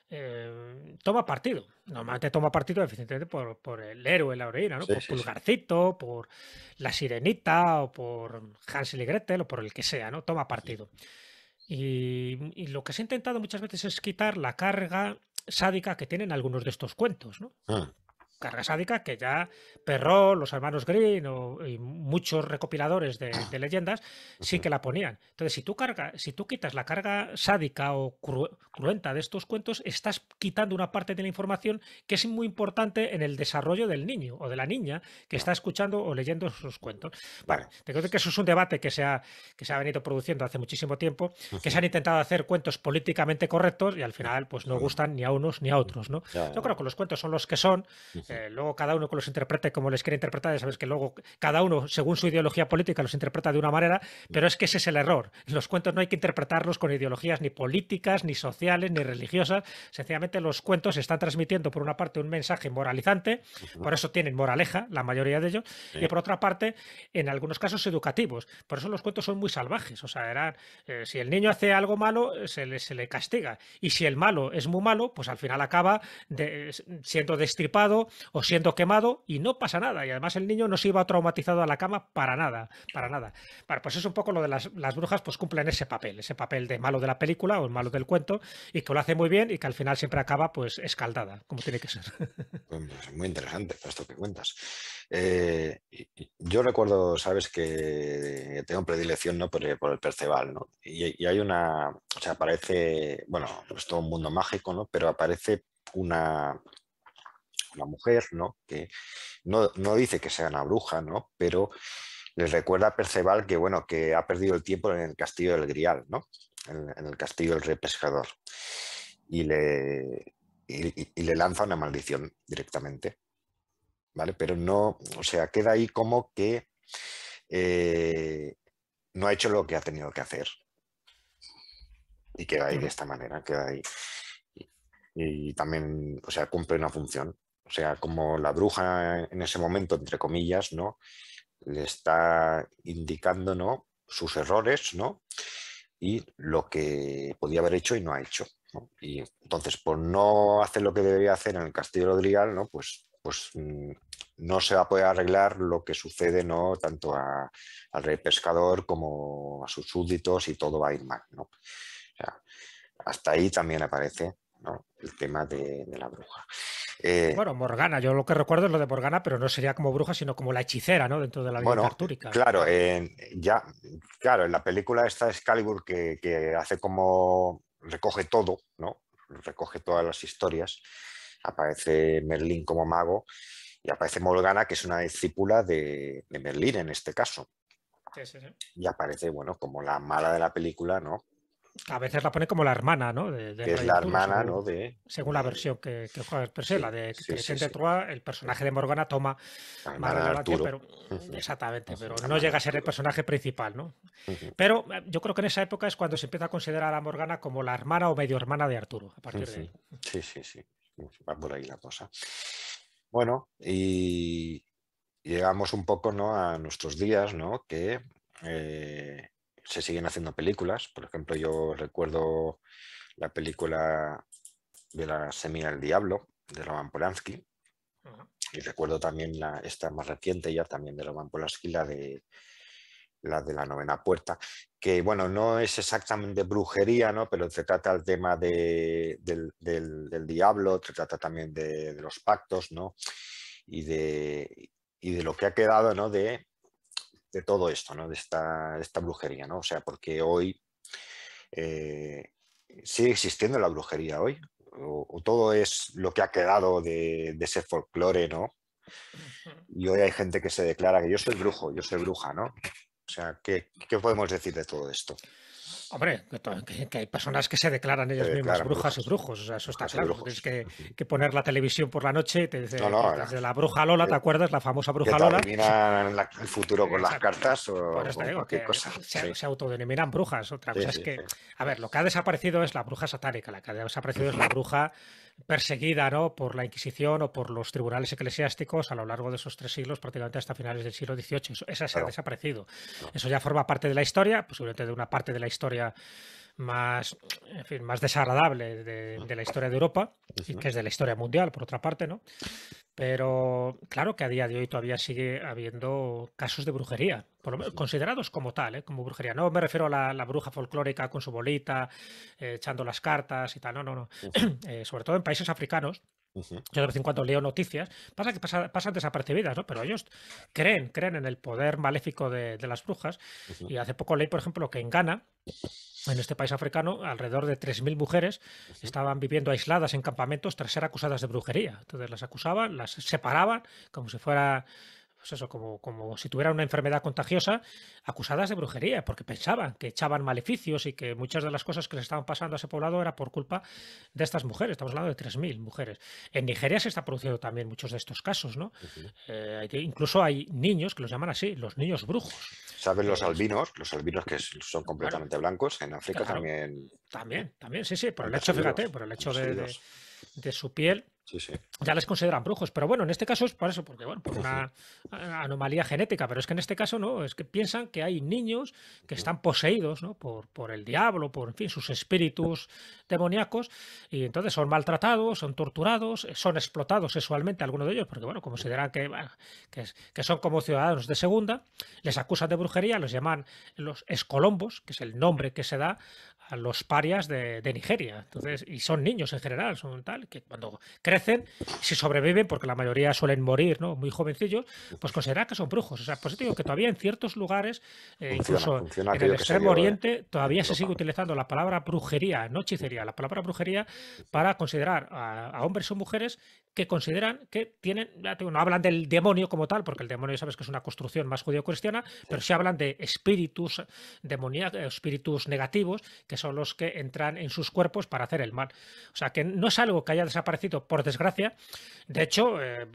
eh, toma partido. Normalmente toma partido, evidentemente, por, por el héroe, la heroína, por Pulgarcito, por la Sirenita, o por Hansel y Gretel, o por el que sea, ¿no? Toma partido. Y, lo que se ha intentado muchas veces es quitar la carga sádica que tienen algunos de estos cuentos, ¿no? Ah carga sádica que ya Perro, los hermanos Green o, y muchos recopiladores de, (clears throat) leyendas sí que la ponían. Entonces, si tú, carga, si tú quitas la carga sádica o cruenta de estos cuentos, estás quitando una parte de la información que es muy importante en el desarrollo del niño o de la niña que está escuchando o leyendo sus cuentos. Vale, te creo que eso es un debate que se, ha, que se ha venido produciendo hace muchísimo tiempo, que se han intentado hacer cuentos políticamente correctos y al final pues no gustan ni a unos ni a otros. ¿no? Yo creo que los cuentos son los que son luego cada uno que los interprete como les quiere interpretar, ya sabes que luego cada uno, según su ideología política, los interpreta de una manera, pero es que ese es el error. Los cuentos no hay que interpretarlos con ideologías ni políticas, ni sociales, ni religiosas. Sencillamente los cuentos están transmitiendo, por una parte, un mensaje moralizante, por eso tienen moraleja, la mayoría de ellos, y por otra parte, en algunos casos educativos. Por eso los cuentos son muy salvajes. O sea, eh, si el niño hace algo malo, eh, se le, castiga. Y si el malo es muy malo, pues al final acaba eh, siendo destripado, o siendo quemado y no pasa nada. Y además el niño no se iba traumatizado a la cama para nada, para nada. Para, pues es un poco lo de las, brujas, pues cumplen ese papel, ese papel de malo de la película o el malo del cuento, y que lo hace muy bien y que al final siempre acaba pues escaldada, como tiene que ser. (laughs) muy interesante esto que cuentas. Eh, yo recuerdo, sabes, que tengo predilección por, el Perceval, ¿no? Y, hay una, o sea, aparece, bueno, es pues todo un mundo mágico, ¿no? Pero aparece una, una mujer, ¿no? Que no, dice que sea una bruja, ¿no? Pero les recuerda a Perceval que, bueno, que ha perdido el tiempo en el castillo del Grial, ¿no? En, el castillo del rey pescador. Y le, le lanza una maldición directamente. ¿Vale? Pero no, o sea, queda ahí como que eh, no ha hecho lo que ha tenido que hacer. Y queda ahí de esta manera, queda ahí. Y, y también, o sea, cumple una función. O sea, como la bruja en ese momento, entre comillas, ¿no? Le está indicando, ¿no? Sus errores, ¿no? Y lo que podía haber hecho y no ha hecho. Y entonces, por no hacer lo que debería hacer en el Castillo de Rodrigal, ¿no? Pues, pues mm, no se va a poder arreglar lo que sucede, ¿no? Tanto al rey pescador como a sus súbditos y todo va a ir mal, ¿no? hasta ahí también aparece el tema de la bruja. Eh, bueno, Morgana, yo lo que recuerdo es lo de Morgana, pero no sería como bruja, sino como la hechicera, ¿no? Dentro de la vida bueno, Claro, ya, claro, en la película esta Excalibur que, que hace como recoge todo, ¿no? Recoge todas las historias. Aparece Merlín como mago y aparece Morgana, que es una discípula de, Merlín en este caso. Y aparece, bueno, como la mala de la película, ¿no? A veces la pone como la hermana, ¿no? que es la hermana, ¿no? De... Según la versión que, que juega Persela, de el personaje de Morgana toma más exactamente, pero no llega a ser el personaje principal, ¿no? Pero eh, yo creo que en esa época es cuando se empieza a considerar a Morgana como la hermana o medio hermana de Arturo, a partir de ahí. Sí, sí, sí. Va por ahí la cosa. Bueno, y llegamos un poco ¿no? a nuestros días, ¿no? Que eh, se siguen haciendo películas. Por ejemplo, yo recuerdo la película de la semilla del diablo de Roman Polanski. Y recuerdo también la, esta más reciente ya también de Roman Polanski, la de la de la novena puerta, que bueno, no es exactamente brujería, ¿no? Pero se trata el tema del, diablo, se trata también de, los pactos, ¿no? Y de, y de lo que ha quedado, ¿no? De de todo esto, ¿no? de, esta, brujería. ¿no? O sea, porque hoy eh, sigue existiendo la brujería hoy, o, todo es lo que ha quedado de, ese folclore, ¿no? Y hoy hay gente que se declara que yo soy brujo, yo soy bruja, ¿no? O sea, qué podemos decir de todo esto? Hombre, que, hay personas que se declaran ellas mismas brujas, brujas, y brujos, o sea, eso está claro. Tienes que, poner la televisión por la noche, te, dice la bruja Lola, ¿te acuerdas? La famosa bruja Lola. el futuro con las cartas o, cosa. Se, autodenominan brujas. Otra cosa es que, a ver, lo que ha desaparecido es la bruja satánica, la que ha desaparecido es la bruja perseguida por la Inquisición o por los tribunales eclesiásticos a lo largo de esos tres siglos, prácticamente hasta finales del siglo XVIII. esa se ha desaparecido. Eso ya forma parte de la historia, posiblemente de una parte de la historia más, más desagradable de, mm. de, la historia de Europa, y que es de la historia mundial, por otra parte, ¿no? Pero claro que a día de hoy todavía sigue habiendo casos de brujería considerados como tal, ¿eh? como brujería. No me refiero a la, bruja folclórica con su bolita, eh, echando las cartas y tal, no, no, no. (clears throat) Eh, sobre todo en países africanos. Yo de vez en cuando leo noticias, pasa que pasan desapercibidas, ¿no? Pero ellos creen, creen en el poder maléfico de, las brujas. Y hace poco leí, por ejemplo, que en Ghana, en este país africano, alrededor de 3.000 mujeres estaban viviendo aisladas en campamentos tras ser acusadas de brujería. Entonces las acusaban, las separaban, como si fuera pues eso, como, como si tuviera una enfermedad contagiosa, acusadas de brujería, porque pensaban que echaban maleficios y que muchas de las cosas que les estaban pasando a ese poblado era por culpa de estas mujeres. Estamos hablando de 3.000 mujeres. En Nigeria se está produciendo también muchos de estos casos, ¿no? Eh, incluso hay niños que los llaman así, los niños brujos. ¿Saben los eh, albinos? Los albinos que son completamente blancos. En África también. También, también, sí, sí, por el hecho, fíjate, por el hecho de su piel ya les consideran brujos, pero bueno, en este caso es por eso, porque bueno, por una eh, anomalía genética, pero es que en este caso no, es que piensan que hay niños que están poseídos por, por el diablo, por en fin, sus espíritus demoníacos, y entonces son maltratados, son torturados, eh, son explotados sexualmente algunos de ellos, porque bueno, consideran que, que son como ciudadanos de segunda, les acusan de brujería, los llaman los escolombos, que es el nombre que se da a los parias de, de, Nigeria. Entonces, y son niños en general, son tal, que cuando crecen, si sobreviven, porque la mayoría suelen morir, ¿no? Muy jovencillos, pues considera que son brujos. O sea, pues digo que todavía en ciertos lugares, eh, incluso en el Extremo Oriente, todavía se sigue utilizando la palabra brujería, no hechicería, la palabra brujería para considerar a, hombres o mujeres que consideran que tienen, no hablan del demonio como tal, porque el demonio sabes que es una construcción más judío-cristiana, pero sí hablan de espíritus demoníacos, espíritus negativos que son los que entran en sus cuerpos para hacer el mal. O sea, que no es algo que haya desaparecido, por desgracia. De hecho, eh,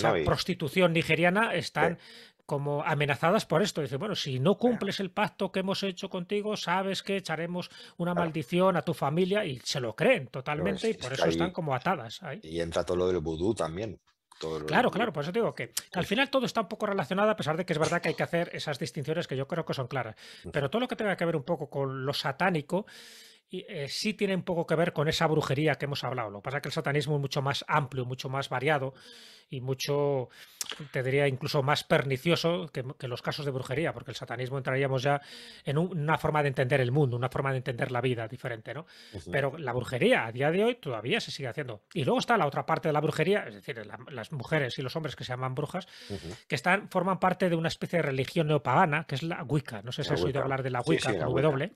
la prostitución nigeriana están... como amenazadas por esto. Dice, bueno, si no cumples el pacto que hemos hecho contigo, sabes que echaremos una maldición a tu familia y se lo creen totalmente pues y por eso están como atadas. Y entra todo lo del vudú también claro, claro, por eso digo que, al final todo está un poco relacionado, a pesar de que es verdad que hay que hacer esas distinciones que yo creo que son claras. Pero todo lo que tenga que ver un poco con lo satánico, eh, sí tiene un poco que ver con esa brujería que hemos hablado. Lo que pasa es que el satanismo es mucho más amplio, mucho más variado y mucho te diría incluso más pernicioso que, los casos de brujería, porque el satanismo entraríamos ya en una forma de entender el mundo, una forma de entender la vida diferente, ¿no? Pero la brujería a día de hoy todavía se sigue haciendo. Y luego está la otra parte de la brujería, es decir, las mujeres y los hombres que se llaman brujas, que están, forman parte de una especie de religión neopagana, que es la Wicca. No sé si has oído hablar de la Wicca, la W.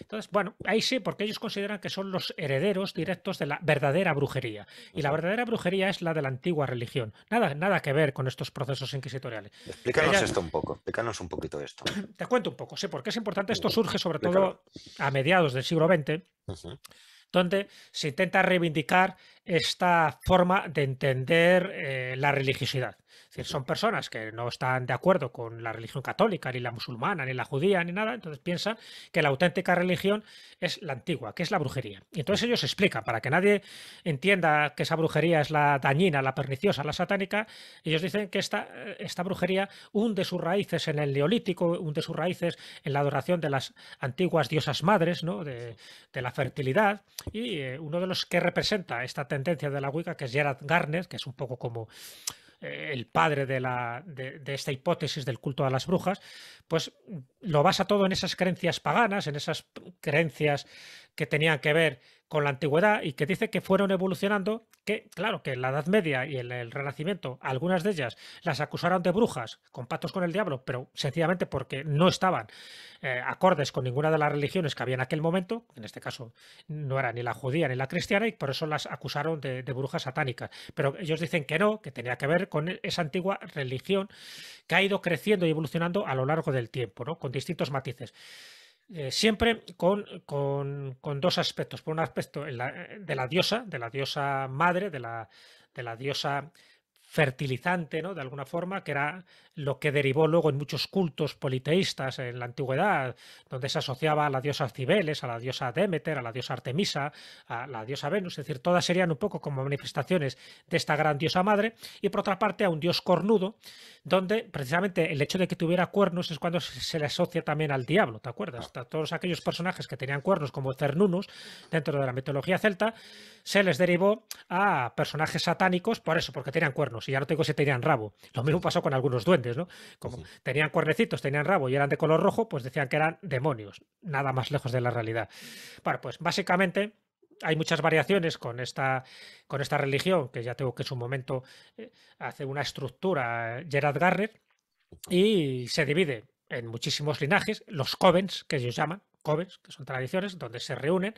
Entonces, bueno, ahí sí, porque ellos consideran que son los herederos directos de la verdadera brujería. Y la verdadera brujería es la de la antigua religión. Nada, nada que ver con estos procesos inquisitoriales. Explícanos esto un poco, explícanos un poquito esto. (clears throat) Te cuento un poco, sí, porque es importante. Esto surge sobre todo a mediados del siglo XX, donde se intenta reivindicar esta forma de entender eh, la religiosidad decir, son personas que no están de acuerdo con la religión católica, ni la musulmana, ni la judía, ni nada, entonces piensan que la auténtica religión es la antigua, que es la brujería. Y entonces ellos explican, para que nadie entienda que esa brujería es la dañina, la perniciosa, la satánica, ellos dicen que esta, eh, esta brujería hunde sus raíces en el neolítico, hunde sus raíces en la adoración de las antiguas diosas madres, ¿no? de, la fertilidad, y eh, uno de los que representa esta tendencia de la Wicca, que es Gerard Garner, que es un poco como eh, el padre de, la, de, esta hipótesis del culto a las brujas, pues mm, lo basa todo en esas creencias paganas, en esas creencias que tenían que ver con la antigüedad y que dice que fueron evolucionando, que claro, que en la Edad Media y en el Renacimiento algunas de ellas las acusaron de brujas con pactos con el diablo, pero sencillamente porque no estaban eh, acordes con ninguna de las religiones que había en aquel momento, en este caso no era ni la judía ni la cristiana y por eso las acusaron de, brujas satánicas. Pero ellos dicen que no, que tenía que ver con esa antigua religión que ha ido creciendo y evolucionando a lo largo del tiempo, ¿no? con distintos matices. Eh, siempre con, dos aspectos. Por un aspecto eh, de la diosa, de la diosa madre, de la, de la diosa fertilizante, ¿no? De alguna forma, que era lo que derivó luego en muchos cultos politeístas en la antigüedad, donde se asociaba a la diosa Cibeles, a la diosa Demeter, a la diosa Artemisa, a la diosa Venus, es decir, todas serían un poco como manifestaciones de esta gran diosa madre, y por otra parte a un dios cornudo, donde precisamente el hecho de que tuviera cuernos es cuando se le asocia también al diablo, ¿te acuerdas? Ah. todos aquellos personajes que tenían cuernos como Cernunus dentro de la mitología celta, se les derivó a personajes satánicos por eso, porque tenían cuernos y ya no tengo si tenían rabo. Lo mismo pasó con algunos duendes, ¿no? Como tenían cuernecitos, tenían rabo y eran de color rojo, pues decían que eran demonios. Nada más lejos de la realidad. Bueno, pues básicamente hay muchas variaciones con esta, con esta religión, que ya tengo que en su momento eh, hace una estructura eh, Gerard Garner, y se divide en muchísimos linajes, los covens, que ellos llaman, que son tradiciones, donde se reúnen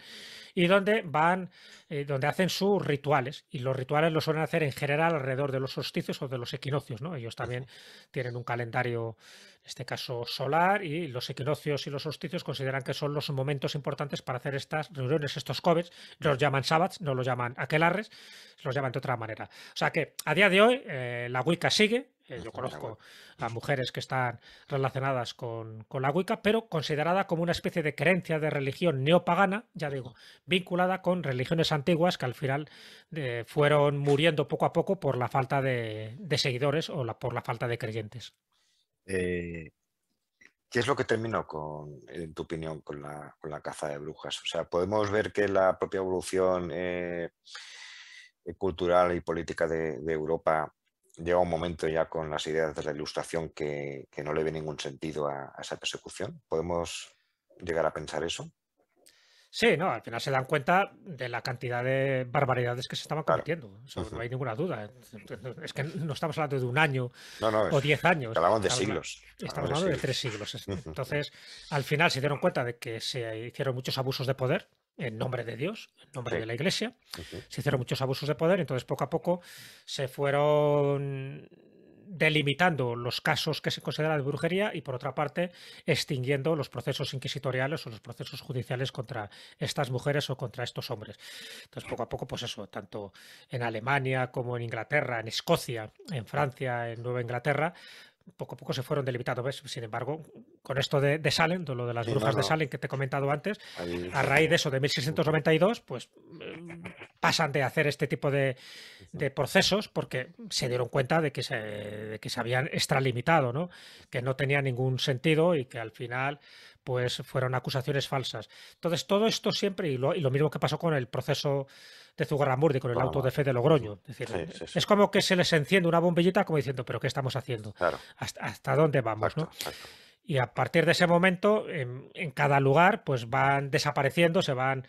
y donde van, eh, donde hacen sus rituales. Y los rituales los suelen hacer en general alrededor de los solsticios o de los equinoccios, ¿no? Ellos también tienen un calendario, en este caso solar, y los equinoccios y los solsticios consideran que son los momentos importantes para hacer estas reuniones, estos jóvenes Los llaman sabbats, no los llaman aquelarres, los llaman de otra manera. O sea que a día de hoy eh, la Wicca sigue, yo conozco a mujeres que están relacionadas con, la Wicca, pero considerada como una especie de creencia de religión neopagana, ya digo, vinculada con religiones antiguas que al final eh, fueron muriendo poco a poco por la falta de, seguidores o por la falta de creyentes. Eh, ¿Qué es lo que terminó con, en tu opinión, con la, caza de brujas? O sea, podemos ver que la propia evolución eh, cultural y política de Europa llega un momento ya con las ideas de la ilustración que, no le ve ningún sentido a, esa persecución. ¿Podemos llegar a pensar eso? Sí, no, al final se dan cuenta de la cantidad de barbaridades que se estaban cometiendo. No hay ninguna duda. (laughs) Es que no estamos hablando de un año o diez años. Hablamos de siglos. Estamos hablando de, tres siglos. Entonces, al final se dieron cuenta de que se hicieron muchos abusos de poder en nombre de Dios, en nombre de la Iglesia. Se hicieron muchos abusos de poder, entonces poco a poco se fueron delimitando los casos que se consideran de brujería y por otra parte extinguiendo los procesos inquisitoriales o los procesos judiciales contra estas mujeres o contra estos hombres. Entonces poco a poco pues eso, tanto en Alemania como en Inglaterra, en Escocia, en Francia, en Nueva Inglaterra, poco a poco se fueron delimitando. Sin embargo, con esto de, de lo de las brujas de Salen que te he comentado antes, a raíz de eso, de 1692, pues mm, pasan de hacer este tipo de, procesos porque se dieron cuenta de que se, que se habían extralimitado, ¿no? que no tenía ningún sentido y que al final pues fueron acusaciones falsas. Entonces, todo esto siempre, y y lo mismo que pasó con el proceso de Zugarramurdi con el auto de fe de Logroño. Es, como que se les enciende una bombillita como diciendo, pero ¿qué estamos haciendo? ¿Hasta, dónde vamos? Y a partir de ese momento, en, cada lugar, pues van desapareciendo, se van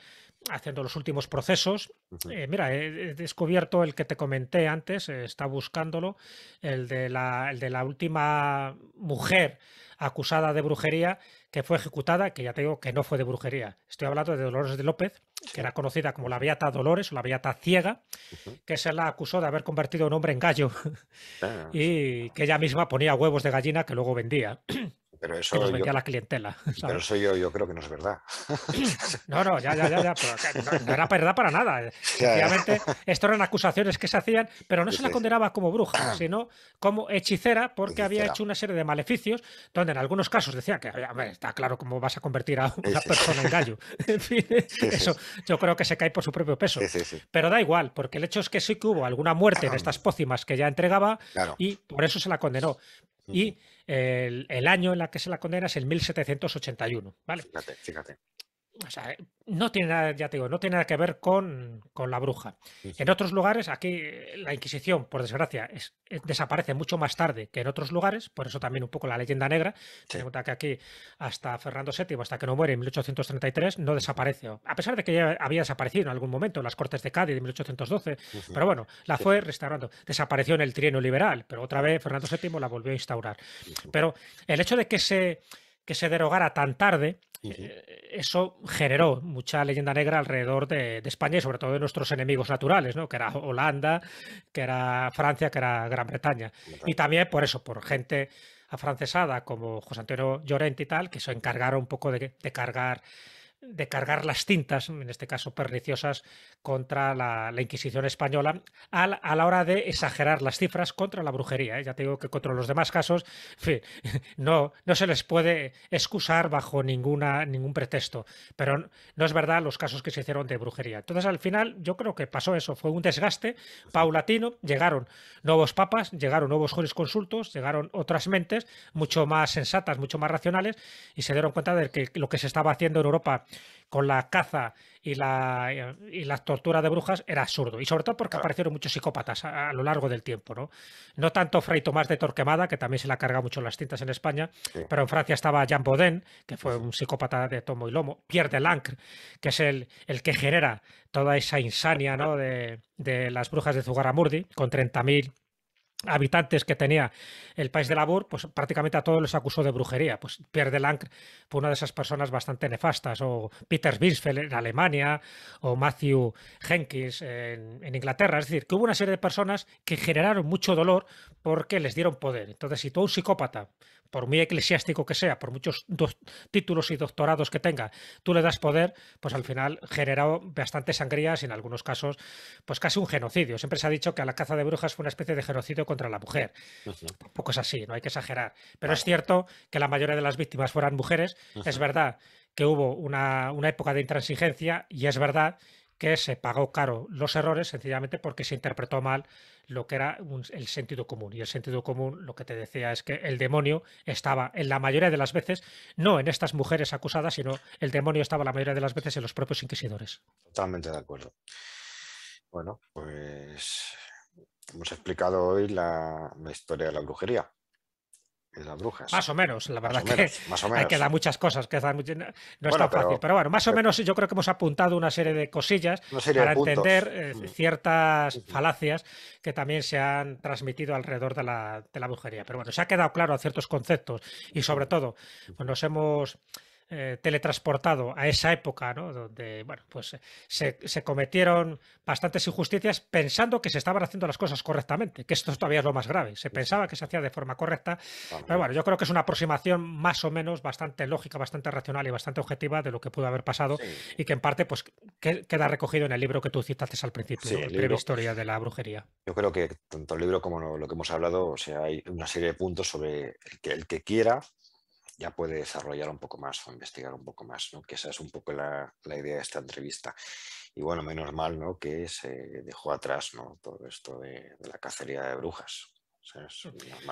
haciendo los últimos procesos. Eh, mira, he descubierto el que te comenté antes, eh, está buscándolo, el de la, el de la última mujer acusada de brujería que fue ejecutada, que ya te digo que no fue de brujería. Estoy hablando de Dolores de López, que era conocida como la Beata Dolores o la Beata Ciega, que se la acusó de haber convertido un hombre en gallo ah, (laughs) y que ella misma ponía huevos de gallina que luego vendía pero eso. Que la clientela. (laughs) Pero eso yo, creo que no es verdad. (clears throat) No, no, ya, ya, ya. ya no, era verdad para nada. (laughs) Efectivamente, esto eran acusaciones que se hacían, pero no se la condenaba como bruja, (clears throat) sino como hechicera, porque había hecho una serie de maleficios, donde en algunos casos decía que está claro cómo vas a convertir a una persona en gallo. (laughs) En fin, eso yo creo que se cae por su propio peso. Pero da igual, porque el hecho es que sí que hubo alguna muerte en estas pócimas que ya entregaba y por eso se la condenó. Y el, el año en la que se la condena es el 1781, ¿vale? Fíjate, fíjate. O sea, eh, no tiene nada, ya te digo, no tiene nada que ver con, la bruja. En otros lugares, aquí eh, la Inquisición, por desgracia, eh, desaparece mucho más tarde que en otros lugares, por eso también un poco la leyenda negra. Se que aquí, hasta Fernando VII, hasta que no muere en 1833, no desapareció. A pesar de que ya había desaparecido en algún momento las Cortes de Cádiz de 1812, pero bueno, la fue restaurando. Desapareció en el trienio liberal, pero otra vez Fernando VII la volvió a instaurar. Pero el hecho de que se que se derogara tan tarde, eh, eso generó mucha leyenda negra alrededor de, España y sobre todo de nuestros enemigos naturales, ¿no? que era Holanda, que era Francia, que era Gran Bretaña. Y también por eso, por gente afrancesada como José Antonio Llorente y tal, que se encargaron un poco de, de cargar de cargar las cintas, en este caso perniciosas, contra la, Inquisición española, a la, hora de exagerar las cifras contra la brujería. ¿eh? Ya te digo que contra los demás casos, (laughs) no, no se les puede excusar bajo ninguna, ningún pretexto. Pero no, no es verdad los casos que se hicieron de brujería. Entonces, al final, yo creo que pasó eso. Fue un desgaste paulatino. Llegaron nuevos papas, llegaron nuevos jurisconsultos, llegaron otras mentes mucho más sensatas, mucho más racionales, y se dieron cuenta de que lo que se estaba haciendo en Europa con la caza y, la, y las torturas de brujas era absurdo. Y sobre todo porque aparecieron muchos psicópatas a, lo largo del tiempo. ¿no? no tanto Fray Tomás de Torquemada, que también se la carga mucho las cintas en España, pero en Francia estaba Jean Baudin, que fue un psicópata de tomo y lomo. Pierre Delancre, que es el, el que genera toda esa insania ¿no? de, de las brujas de Zugaramurdi, con 30.000 habitantes que tenía el país de Labur, pues prácticamente a todos les acusó de brujería. Pues Pierre Delancre fue una de esas personas bastante nefastas, o Peter Binsfeld en Alemania, o Matthew Jenkins en, Inglaterra. Es decir, que hubo una serie de personas que generaron mucho dolor porque les dieron poder. Entonces, si todo un psicópata por muy eclesiástico que sea, por muchos dos títulos y doctorados que tenga, tú le das poder, pues al final generado bastantes sangrías y en algunos casos, pues casi un genocidio. Siempre se ha dicho que la caza de brujas fue una especie de genocidio contra la mujer. Tampoco es así, no hay que exagerar. Pero es cierto que la mayoría de las víctimas fueran mujeres. Es verdad que hubo una, una época de intransigencia y es verdad que se pagó caro los errores sencillamente porque se interpretó mal lo que era el sentido común. Y el sentido común lo que te decía es que el demonio estaba en la mayoría de las veces, no en estas mujeres acusadas, sino el demonio estaba la mayoría de las veces en los propios inquisidores. Totalmente de acuerdo. Bueno, pues hemos explicado hoy la historia de la brujería de las brujas. Más o menos, la verdad que hay que dar muchas cosas, que no es tan fácil. Pero, bueno, más o menos yo creo que hemos apuntado una serie de cosillas para entender eh, mm. ciertas mm-hmm. falacias que también se han transmitido alrededor de la, brujería. Pero bueno, se ha quedado claro ciertos conceptos y sobre todo pues nos hemos eh, teletransportado a esa época, Donde, bueno, pues eh, se, cometieron bastantes injusticias pensando que se estaban haciendo las cosas correctamente, que esto todavía es lo más grave. Se pensaba que se hacía de forma correcta, pero bueno, yo creo que es una aproximación más o menos bastante lógica, bastante racional y bastante objetiva de lo que pudo haber pasado y que en parte, pues, queda recogido en el libro que tú citaste al principio, la historia de la brujería. Yo creo que tanto el libro como lo que hemos hablado, o sea, hay una serie de puntos sobre el que, el que quiera ya puede desarrollar un poco más o investigar un poco más, ¿no? que esa es un poco la, idea de esta entrevista. Y bueno, menos mal ¿no? que se dejó atrás todo esto de, de la cacería de brujas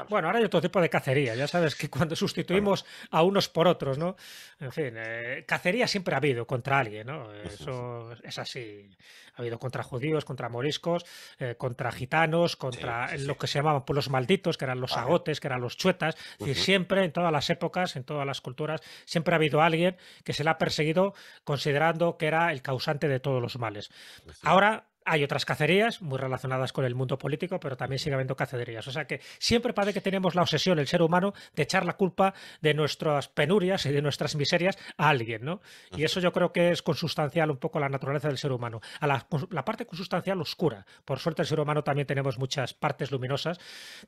bueno, ahora hay otro tipo de cacería, ya sabes que cuando sustituimos a unos por otros, ¿no? En fin, eh, cacería siempre ha habido contra alguien, ¿no? Eso es así. Ha habido contra judíos, contra moriscos, eh, contra gitanos, contra lo que se llamaban los malditos, que eran los agotes, que eran los chuetas. Es decir, siempre, en todas las épocas, en todas las culturas, siempre ha habido alguien que se le ha perseguido considerando que era el causante de todos los males. Pues ahora hay otras cacerías muy relacionadas con el mundo político, pero también sigue habiendo cacerías. O sea que siempre parece que tenemos la obsesión, el ser humano, de echar la culpa de nuestras penurias y de nuestras miserias a alguien, ¿no? Y eso yo creo que es consustancial un poco a la naturaleza del ser humano, a la, parte consustancial oscura. Por suerte, el ser humano también tenemos muchas partes luminosas,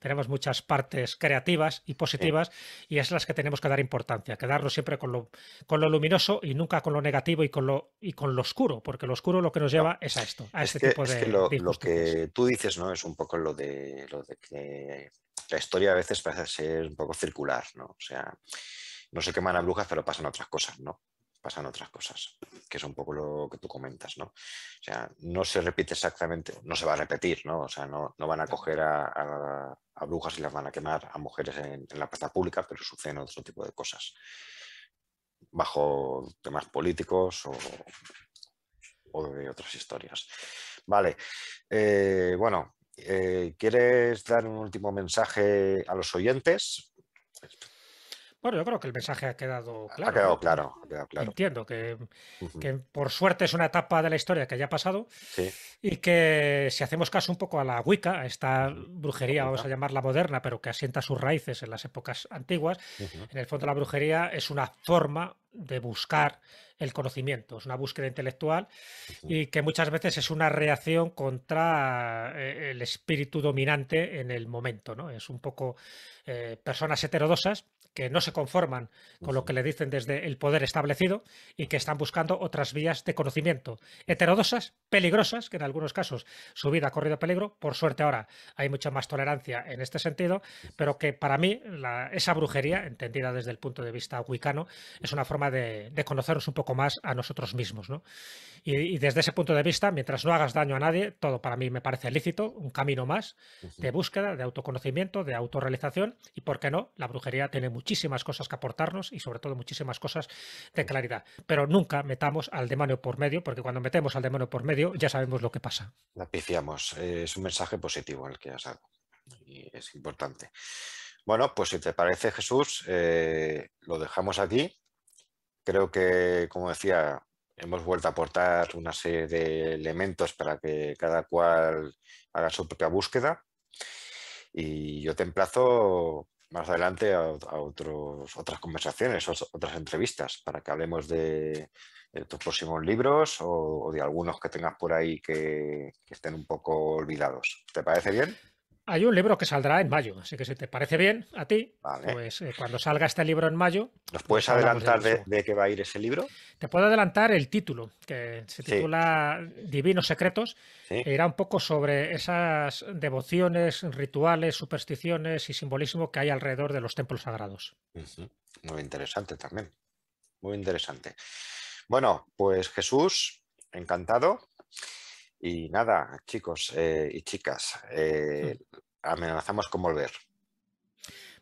tenemos muchas partes creativas y positivas, y es las que tenemos que dar importancia, quedarnos siempre con lo, con lo luminoso y nunca con lo negativo y con lo, oscuro, porque lo oscuro lo que nos lleva es a esto, a este eh, es que lo, que tú dices, ¿no? Es un poco lo de, de que la historia a veces parece ser un poco circular, ¿no? O sea, no se queman a brujas, pero pasan otras cosas, ¿no? Pasan otras cosas, que es un poco lo que tú comentas, ¿no? O sea, no se repite exactamente, no se va a repetir, ¿no? O sea, no, van a coger a, brujas y las van a quemar a mujeres en, la plaza pública, pero suceden otro tipo de cosas. Bajo temas políticos o, o de otras historias. Vale. Eh, bueno, eh, ¿quieres dar un último mensaje a los oyentes? Bueno, yo creo que el mensaje ha quedado claro. Ha quedado claro. Entiendo que, por suerte es una etapa de la historia que ya ha pasado y que si hacemos caso un poco a la Wicca, a esta brujería, vamos a llamarla moderna, pero que asienta sus raíces en las épocas antiguas, en el fondo la brujería es una forma de buscar el conocimiento, es una búsqueda intelectual y que muchas veces es una reacción contra eh, el espíritu dominante en el momento, ¿no? Es un poco eh, personas heterodosas que no se conforman con lo que le dicen desde el poder establecido y que están buscando otras vías de conocimiento, heterodosas, peligrosas, que en algunos casos su vida ha corrido peligro, por suerte ahora hay mucha más tolerancia en este sentido, pero que para mí esa brujería, entendida desde el punto de vista wicano, es una forma de, conocernos un poco más a nosotros mismos. Y, desde ese punto de vista, mientras no hagas daño a nadie, todo para mí me parece lícito, un camino más de búsqueda, de autoconocimiento, de autorrealización y, ¿por qué no? La brujería tiene muchísimas cosas que aportarnos y sobre todo muchísimas cosas de claridad. Pero nunca metamos al demonio por medio, porque cuando metemos al demonio por medio ya sabemos lo que pasa. La piciamos. Eh, es un mensaje positivo el que has dado y es importante. Bueno, pues si te parece Jesús, eh, lo dejamos aquí. Creo que, como decía, hemos vuelto a aportar una serie de elementos para que cada cual haga su propia búsqueda. Y yo te emplazo más adelante a, otros, otras conversaciones, otras entrevistas, para que hablemos de, tus próximos libros o, de algunos que tengas por ahí que estén un poco olvidados. ¿Te parece bien? Hay un libro que saldrá en mayo, así que si te parece bien a ti, pues eh, cuando salga este libro en mayo. ¿Nos pues puedes adelantar de, qué va a ir ese libro? Te puedo adelantar el título, que se titula Divinos Secretos. que irá un poco sobre esas devociones, rituales, supersticiones y simbolismo que hay alrededor de los templos sagrados. Muy interesante también. Muy interesante. Bueno, pues Jesús, encantado. Y nada, chicos eh, y chicas, eh, (laughs) amenazamos con volver.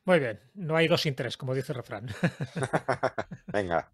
Muy bien, no hay dos sin como dice el refrán. (laughs) Venga.